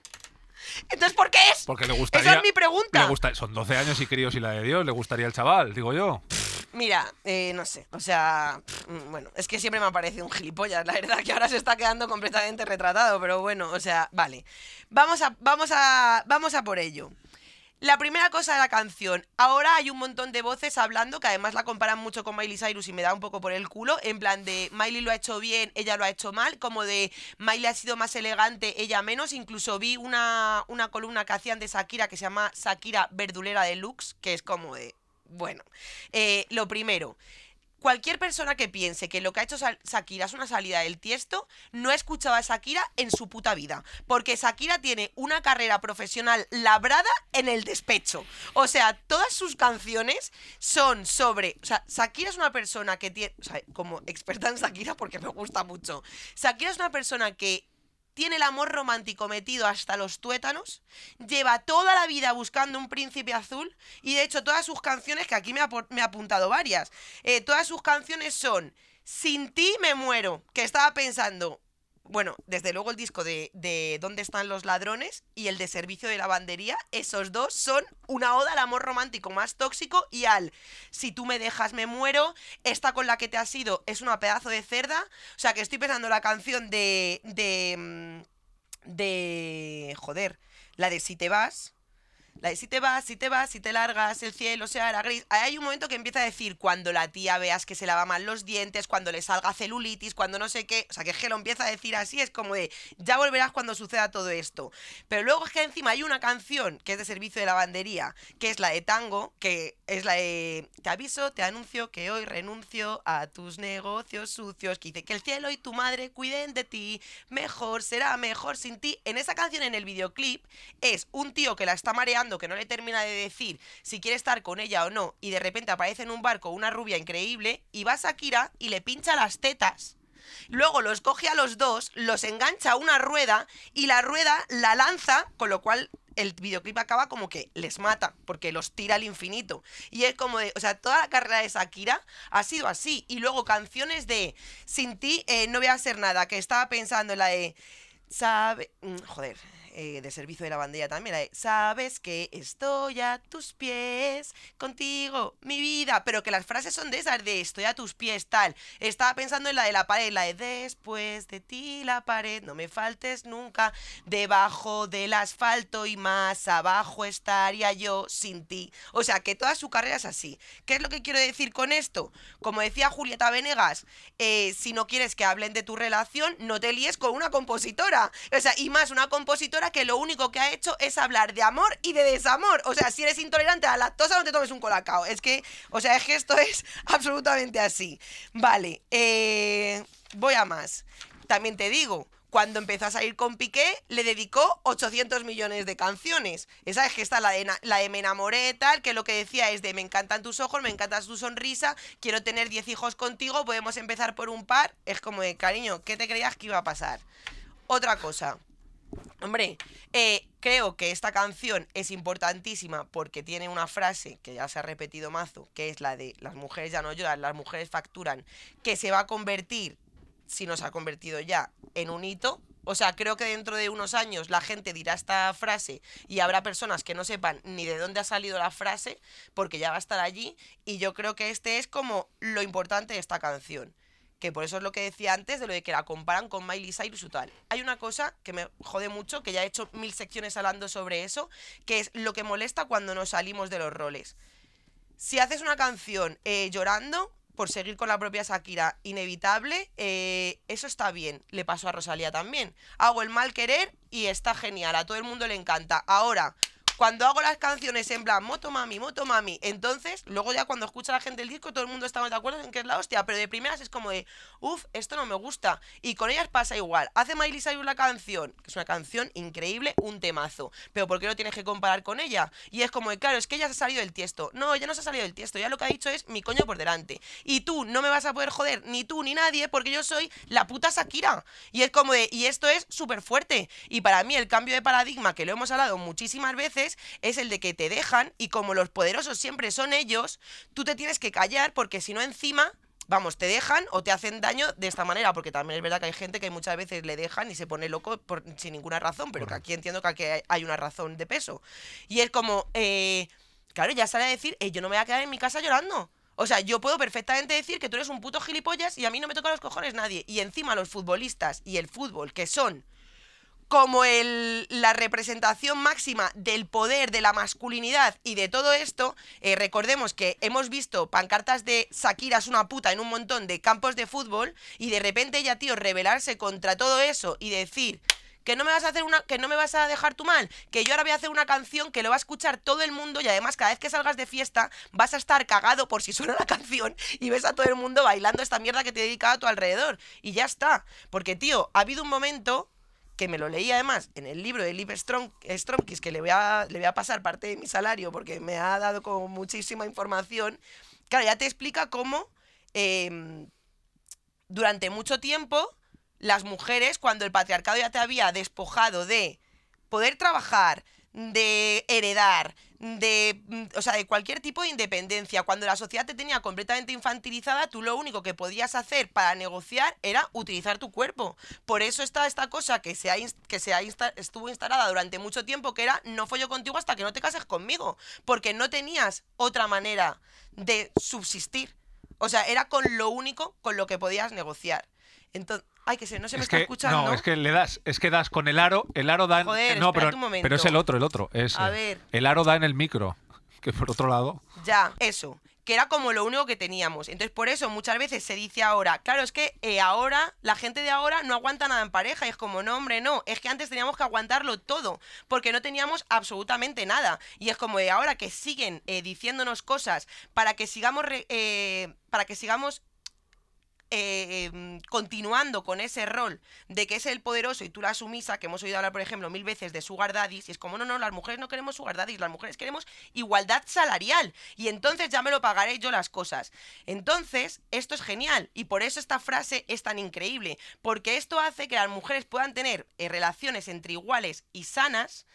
Entonces, ¿por qué es? Porque le gustaría. Esa es mi pregunta. son 12 años y críos y la de Dios. Le gustaría el chaval, digo yo. Mira, eh, no sé, o sea, mm, bueno, es que siempre me aparece un gilipollas, la verdad que ahora se está quedando completamente retratado, pero bueno, o sea, vale. Vamos a, vamos a, vamos a por ello. La primera cosa de la canción, ahora hay un montón de voces hablando que además la comparan mucho con Miley Cyrus y me da un poco por el culo, en plan de Miley lo ha hecho bien, ella lo ha hecho mal, como de Miley ha sido más elegante, ella menos, incluso vi una, una columna que hacían de Shakira que se llama Shakira Verdulera Deluxe, que es como de, bueno, eh, lo primero, cualquier persona que piense que lo que ha hecho Shakira es una salida del tiesto, no ha escuchado a Shakira en su puta vida. Porque Shakira tiene una carrera profesional labrada en el despecho. O sea, todas sus canciones son sobre. O sea, Shakira es una persona que tiene. O sea, como experta en Shakira, porque me gusta mucho. Shakira es una persona que tiene el amor romántico metido hasta los tuétanos, lleva toda la vida buscando un príncipe azul y de hecho todas sus canciones, que aquí me ha, apuntado varias, eh, todas sus canciones son Sin ti me muero, que estaba pensando, bueno, desde luego el disco de, de, ¿Dónde están los ladrones? y el de Servicio de lavandería, esos dos son una oda al amor romántico más tóxico y al si tú me dejas me muero, esta con la que te has ido es una pedazo de cerda, o sea que estoy pensando la canción de de mm, de joder, la de si te vas, la si te vas, si te vas, si te largas, el cielo se hará gris. hay un momento que empieza a decir cuando la tía veas que se lava mal los dientes, cuando le salga celulitis, cuando no sé qué. O sea, que Gelo empieza a decir así, es como de ya volverás cuando suceda todo esto. Pero luego es que encima hay una canción que es de servicio de lavandería, que es la de tango, que es la de te aviso, te anuncio que hoy renuncio a tus negocios sucios, que dice que el cielo y tu madre cuiden de ti, mejor será mejor sin ti. En esa canción, en el videoclip, es un tío que la está mareando que no le termina de decir si quiere estar con ella o no, y de repente aparece en un barco una rubia increíble, y va Shakira y le pincha las tetas. Luego los coge a los dos, los engancha a una rueda y la rueda la lanza, con lo cual el videoclip acaba como que les mata, porque los tira al infinito. Y es como de, o sea, toda la carrera de Shakira ha sido así. Y luego canciones de Sin ti eh, no voy a hacer nada, que estaba pensando en la de... Sabe... Mm, joder, eh, de servicio de la bandera también, sabes que estoy a tus pies, contigo, mi vida, pero que las frases son de esas, de estoy a tus pies, tal. Estaba pensando en la de la pared, la de después de ti la pared, no me faltes nunca, debajo del asfalto y más abajo estaría yo sin ti. O sea, que toda su carrera es así. ¿Qué es lo que quiero decir con esto? Como decía Julieta Venegas, eh, si no quieres que hablen de tu relación, no te líes con una compositora. O sea, y más una compositora que lo único que ha hecho es hablar de amor y de desamor. O sea, si eres intolerante a la lactosa, no te tomes un colacao. Es que, o sea, es que esto es absolutamente así. Vale, eh, voy a más. También te digo, cuando empezó a salir con Piqué, le dedicó 800 millones de canciones. Esa es que está la de, la Me enamoré, tal, que lo que decía es de me encantan tus ojos, me encanta tu sonrisa, quiero tener 10 hijos contigo, podemos empezar por un par. Es como de, cariño, ¿qué te creías que iba a pasar? Otra cosa. Hombre, eh, creo que esta canción es importantísima porque tiene una frase que ya se ha repetido mazo, que es la de las mujeres ya no lloran, las mujeres facturan, que se va a convertir, si no se ha convertido ya, en un hito. O sea, creo que dentro de unos años la gente dirá esta frase y habrá personas que no sepan ni de dónde ha salido la frase porque ya va a estar allí y yo creo que este es como lo importante de esta canción que por eso es lo que decía antes de lo de que la comparan con Miley Cyrus y tal. Hay una cosa que me jode mucho, que ya he hecho mil secciones hablando sobre eso, que es lo que molesta cuando nos salimos de los roles. Si haces una canción eh, llorando, por seguir con la propia Shakira, inevitable, eh, eso está bien. Le pasó a Rosalía también. Hago ah, el mal querer y está genial, a todo el mundo le encanta. Ahora, cuando hago las canciones en plan, moto mami, moto mami, entonces, luego ya cuando escucha la gente el disco, todo el mundo estamos de acuerdo en que es la hostia, pero de primeras es como de, uff, esto no me gusta. Y con ellas pasa igual. Hace Miley Cyrus la canción, que es una canción increíble, un temazo, pero ¿por qué lo tienes que comparar con ella? Y es como de, claro, es que ella se ha salido del tiesto. No, ya no se ha salido del tiesto, ya lo que ha dicho es mi coño por delante. Y tú no me vas a poder joder, ni tú ni nadie, porque yo soy la puta Shakira. Y es como de, y esto es súper fuerte. Y para mí el cambio de paradigma, que lo hemos hablado muchísimas veces, es el de que te dejan y como los poderosos siempre son ellos, tú te tienes que callar porque si no encima vamos, te dejan o te hacen daño de esta manera, porque también es verdad que hay gente que muchas veces le dejan y se pone loco sin ninguna razón, pero que aquí entiendo que hay una razón de peso. Y es como, eh, claro, ya sale a decir, eh, yo no me voy a quedar en mi casa llorando. O sea, yo puedo perfectamente decir que tú eres un puto gilipollas y a mí no me toca los cojones nadie. Y encima los futbolistas y el fútbol, que son como el, la representación máxima del poder, de la masculinidad y de todo esto, eh, recordemos que hemos visto pancartas de Shakira es una puta en un montón de campos de fútbol y de repente ella, tío, rebelarse contra todo eso y decir que no me vas a hacer una que no me vas a dejar tu mal, que yo ahora voy a hacer una canción que lo va a escuchar todo el mundo y además cada vez que salgas de fiesta vas a estar cagado por si suena la canción y ves a todo el mundo bailando esta mierda que te dedica a tu alrededor y ya está, porque tío, ha habido un momento que me lo leí además en el libro de Liv Stromkis, que le voy, a, le voy a pasar parte de mi salario porque me ha dado con muchísima información. Claro, ya te explica cómo em, durante mucho tiempo las mujeres, cuando el patriarcado ya te había despojado de poder trabajar, de heredar, mm, de, cualquier tipo de independencia. Cuando la sociedad te tenía completamente infantilizada, tú lo único que podías hacer para negociar era utilizar tu cuerpo. Por eso está esta cosa que, se que se estuvo instalada durante mucho tiempo, que era no follo contigo hasta que no te cases conmigo, porque no tenías otra manera de subsistir. O sea, era con lo único con lo que podías negociar. Entonces, ay, que se, no se me está escuchando. No, es que le das, es que das con el aro, el aro da en, Joder, no, pero, es el otro, el otro, es El aro da en el micro, que por otro lado. Ya, eso que era como lo único que teníamos. Entonces, por eso muchas veces se dice ahora, claro, es que eh, ahora, la gente de ahora no aguanta nada en pareja. Y es como, no, hombre, no. Es que antes teníamos que aguantarlo todo, porque no teníamos absolutamente nada. Y es como de ahora que siguen eh, diciéndonos cosas para que sigamos. Eh, para que sigamos eh, em, continuando con ese rol de que es el poderoso y tú la sumisa, que hemos oído hablar, por ejemplo, mil veces de sugar daddies, y es como, no, no, las mujeres no queremos sugar daddies, las mujeres queremos igualdad salarial, y entonces ya me lo pagaré yo las cosas. Entonces, esto es genial, y por eso esta frase es tan increíble, porque esto hace que las mujeres puedan tener eh, relaciones entre iguales y sanas,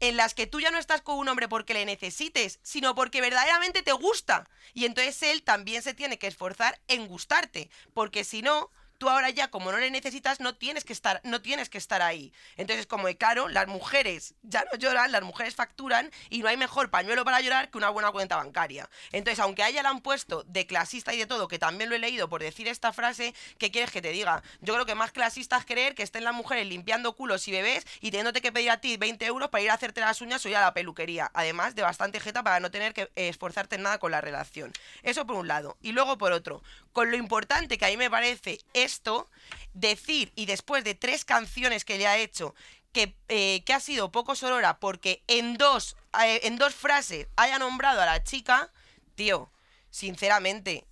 en las que tú ya no estás con un hombre porque le necesites, sino porque verdaderamente te gusta. Y entonces él también se tiene que esforzar en gustarte, porque si no, tú ahora ya, como no le necesitas, no tienes que estar, no tienes que estar ahí. Entonces, como de claro, las mujeres ya no lloran, las mujeres facturan y no hay mejor pañuelo para llorar que una buena cuenta bancaria. Entonces, aunque a ella la han puesto de clasista y de todo, que también lo he leído por decir esta frase, ¿qué quieres que te diga? Yo creo que más clasistas creer que estén las mujeres limpiando culos y bebés y teniéndote que pedir a ti 20 euros para ir a hacerte las uñas o ir a la peluquería. Además de bastante jeta para no tener que eh, esforzarte en nada con la relación. Eso por un lado. Y luego por otro, con lo importante que a mí me parece es esto, decir, y después de tres canciones que le ha hecho, que, eh, ha sido poco sorora porque en dos, eh, en dos frases haya nombrado a la chica, tío, sinceramente,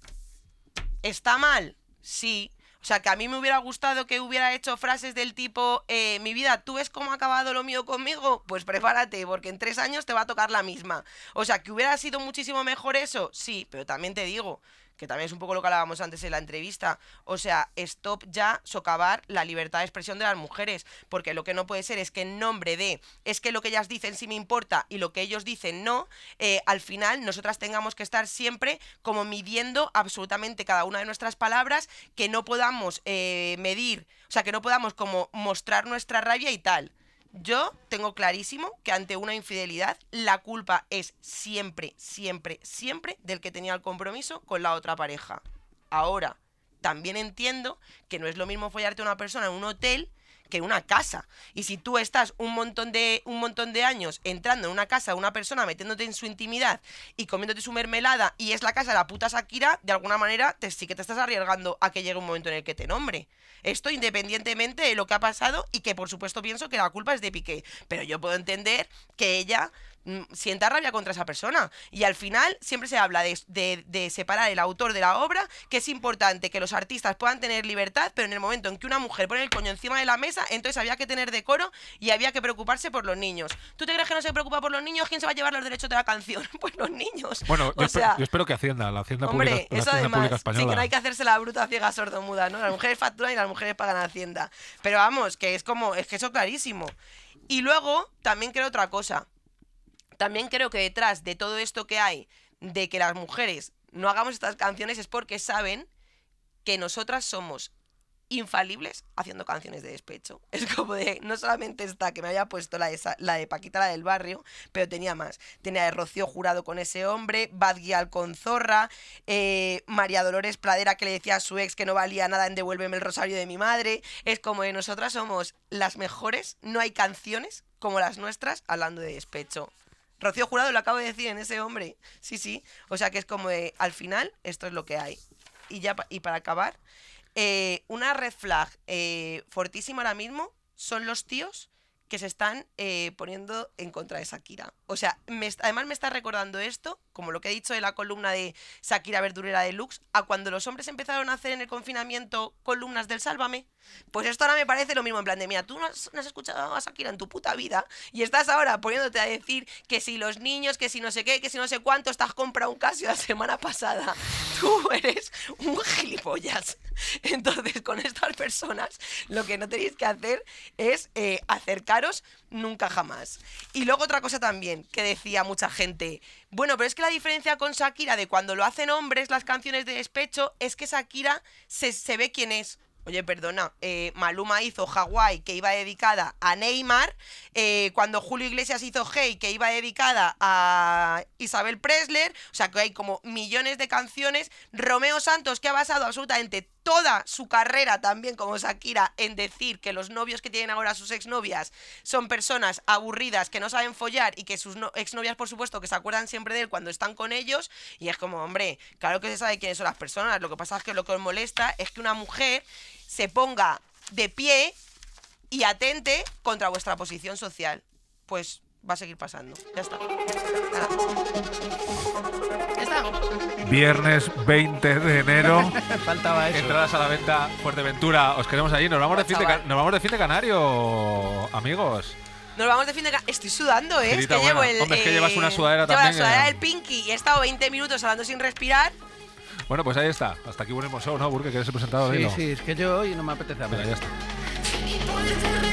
¿está mal? Sí. O sea, que a mí me hubiera gustado que hubiera hecho frases del tipo, eh, mi vida, ¿tú ves cómo ha acabado lo mío conmigo? Pues prepárate, porque en tres años te va a tocar la misma. O sea, que hubiera sido muchísimo mejor eso, sí, pero también te digo, que también es un poco lo que hablábamos antes en la entrevista. O sea, stop ya socavar la libertad de expresión de las mujeres, porque lo que no puede ser es que en nombre de, es que lo que ellas dicen sí me importa y lo que ellos dicen no, eh, al final nosotras tengamos que estar siempre como midiendo absolutamente cada una de nuestras palabras, que no podamos eh, medir, o sea, que no podamos como mostrar nuestra rabia y tal. Yo tengo clarísimo que ante una infidelidad la culpa es siempre, siempre, siempre del que tenía el compromiso con la otra pareja. Ahora, también entiendo que no es lo mismo follarte a una persona en un hotel que una casa. Y si tú estás un montón de, un montón de años entrando en una casa de una persona, metiéndote en su intimidad y comiéndote su mermelada y es la casa de la puta Shakira, de alguna manera te, sí que te estás arriesgando a que llegue un momento en el que te nombre. Esto independientemente de lo que ha pasado y que por supuesto pienso que la culpa es de Piqué. Pero yo puedo entender que ella Mm, sienta rabia contra esa persona. Y al final siempre se habla de, separar el autor de la obra, que es importante que los artistas puedan tener libertad, pero en el momento en que una mujer pone el coño encima de la mesa, entonces había que tener decoro y había que preocuparse por los niños. ¿Tú te crees que no se preocupa por los niños? ¿Quién se va a llevar los derechos de la canción? Pues los niños. Bueno, yo, espero que Hacienda, la Hacienda Pública, la eso además, que no hay que hacerse la bruta ciega sordomuda, ¿no? Las mujeres facturan y las mujeres pagan a Hacienda. Pero vamos, que es como, es que eso clarísimo. Y luego, también creo otra cosa también creo que detrás de todo esto que hay, de que las mujeres no hagamos estas canciones, es porque saben que nosotras somos infalibles haciendo canciones de despecho. Es como de, no solamente esta que me había puesto la de, Paquita, la del barrio, pero tenía más. Tenía de Rocío Jurado con ese hombre, Bad Guial con Zorra, eh, María Dolores Pradera que le decía a su ex que no valía nada en Devuélveme el Rosario de mi madre. Es como de, nosotras somos las mejores, no hay canciones como las nuestras hablando de despecho. Rocío Jurado lo acabo de decir en ese hombre. Sí, sí. O sea que es como al final, esto es lo que hay. Y ya y para acabar, eh, una red flag eh, fortísima ahora mismo son los tíos que se están eh, poniendo en contra de Shakira. O sea, además me está recordando esto, como lo que he dicho de la columna de Shakira Verdurera Deluxe, a cuando los hombres empezaron a hacer en el confinamiento columnas del Sálvame. Pues esto ahora me parece lo mismo, en plan de, mira, tú no has, escuchado a Shakira en tu puta vida y estás ahora poniéndote a decir que si los niños, que si no sé qué, que si no sé cuánto, estás comprando un Casio la semana pasada. Tú eres un gilipollas. Entonces, con estas personas, lo que no tenéis que hacer es eh, acercaros nunca jamás. Y luego otra cosa también que decía mucha gente, bueno, pero es que la diferencia con Shakira de cuando lo hacen hombres las canciones de despecho es que Shakira se, se ve quién es. Oye, perdona, eh, Maluma hizo Hawái, que iba dedicada a Neymar, eh, cuando Julio Iglesias hizo Hey, que iba dedicada a Isabel Presler, o sea que hay como millones de canciones, Romeo Santos, que ha basado absolutamente toda su carrera también como Shakira en decir que los novios que tienen ahora sus exnovias son personas aburridas que no saben follar y que sus exnovias, por supuesto, que se acuerdan siempre de él cuando están con ellos. Y es como, hombre, claro que se sabe quiénes son las personas. Lo que pasa es que lo que os molesta es que una mujer se ponga de pie y atente contra vuestra posición social. Pues va a seguir pasando. Ya está. Ya está. Viernes 20 de enero. Faltaba eso. Entradas a la venta, Fuerteventura. Os queremos allí. Nos vamos, de fin de, nos vamos canario, amigos. Nos vamos de fin de Estoy sudando, ¿eh? es que llevo el. Hombre, es que llevas eh, una sudadera llevo también. la sudadera ¿eh? del Pinky y he estado 20 minutos hablando sin respirar. Bueno, pues ahí está. Hasta aquí volvemos. ¿no, Burke? Que eres el presentador. Sí, sí, es que yo hoy no me apetece hablar. Mira, ya está.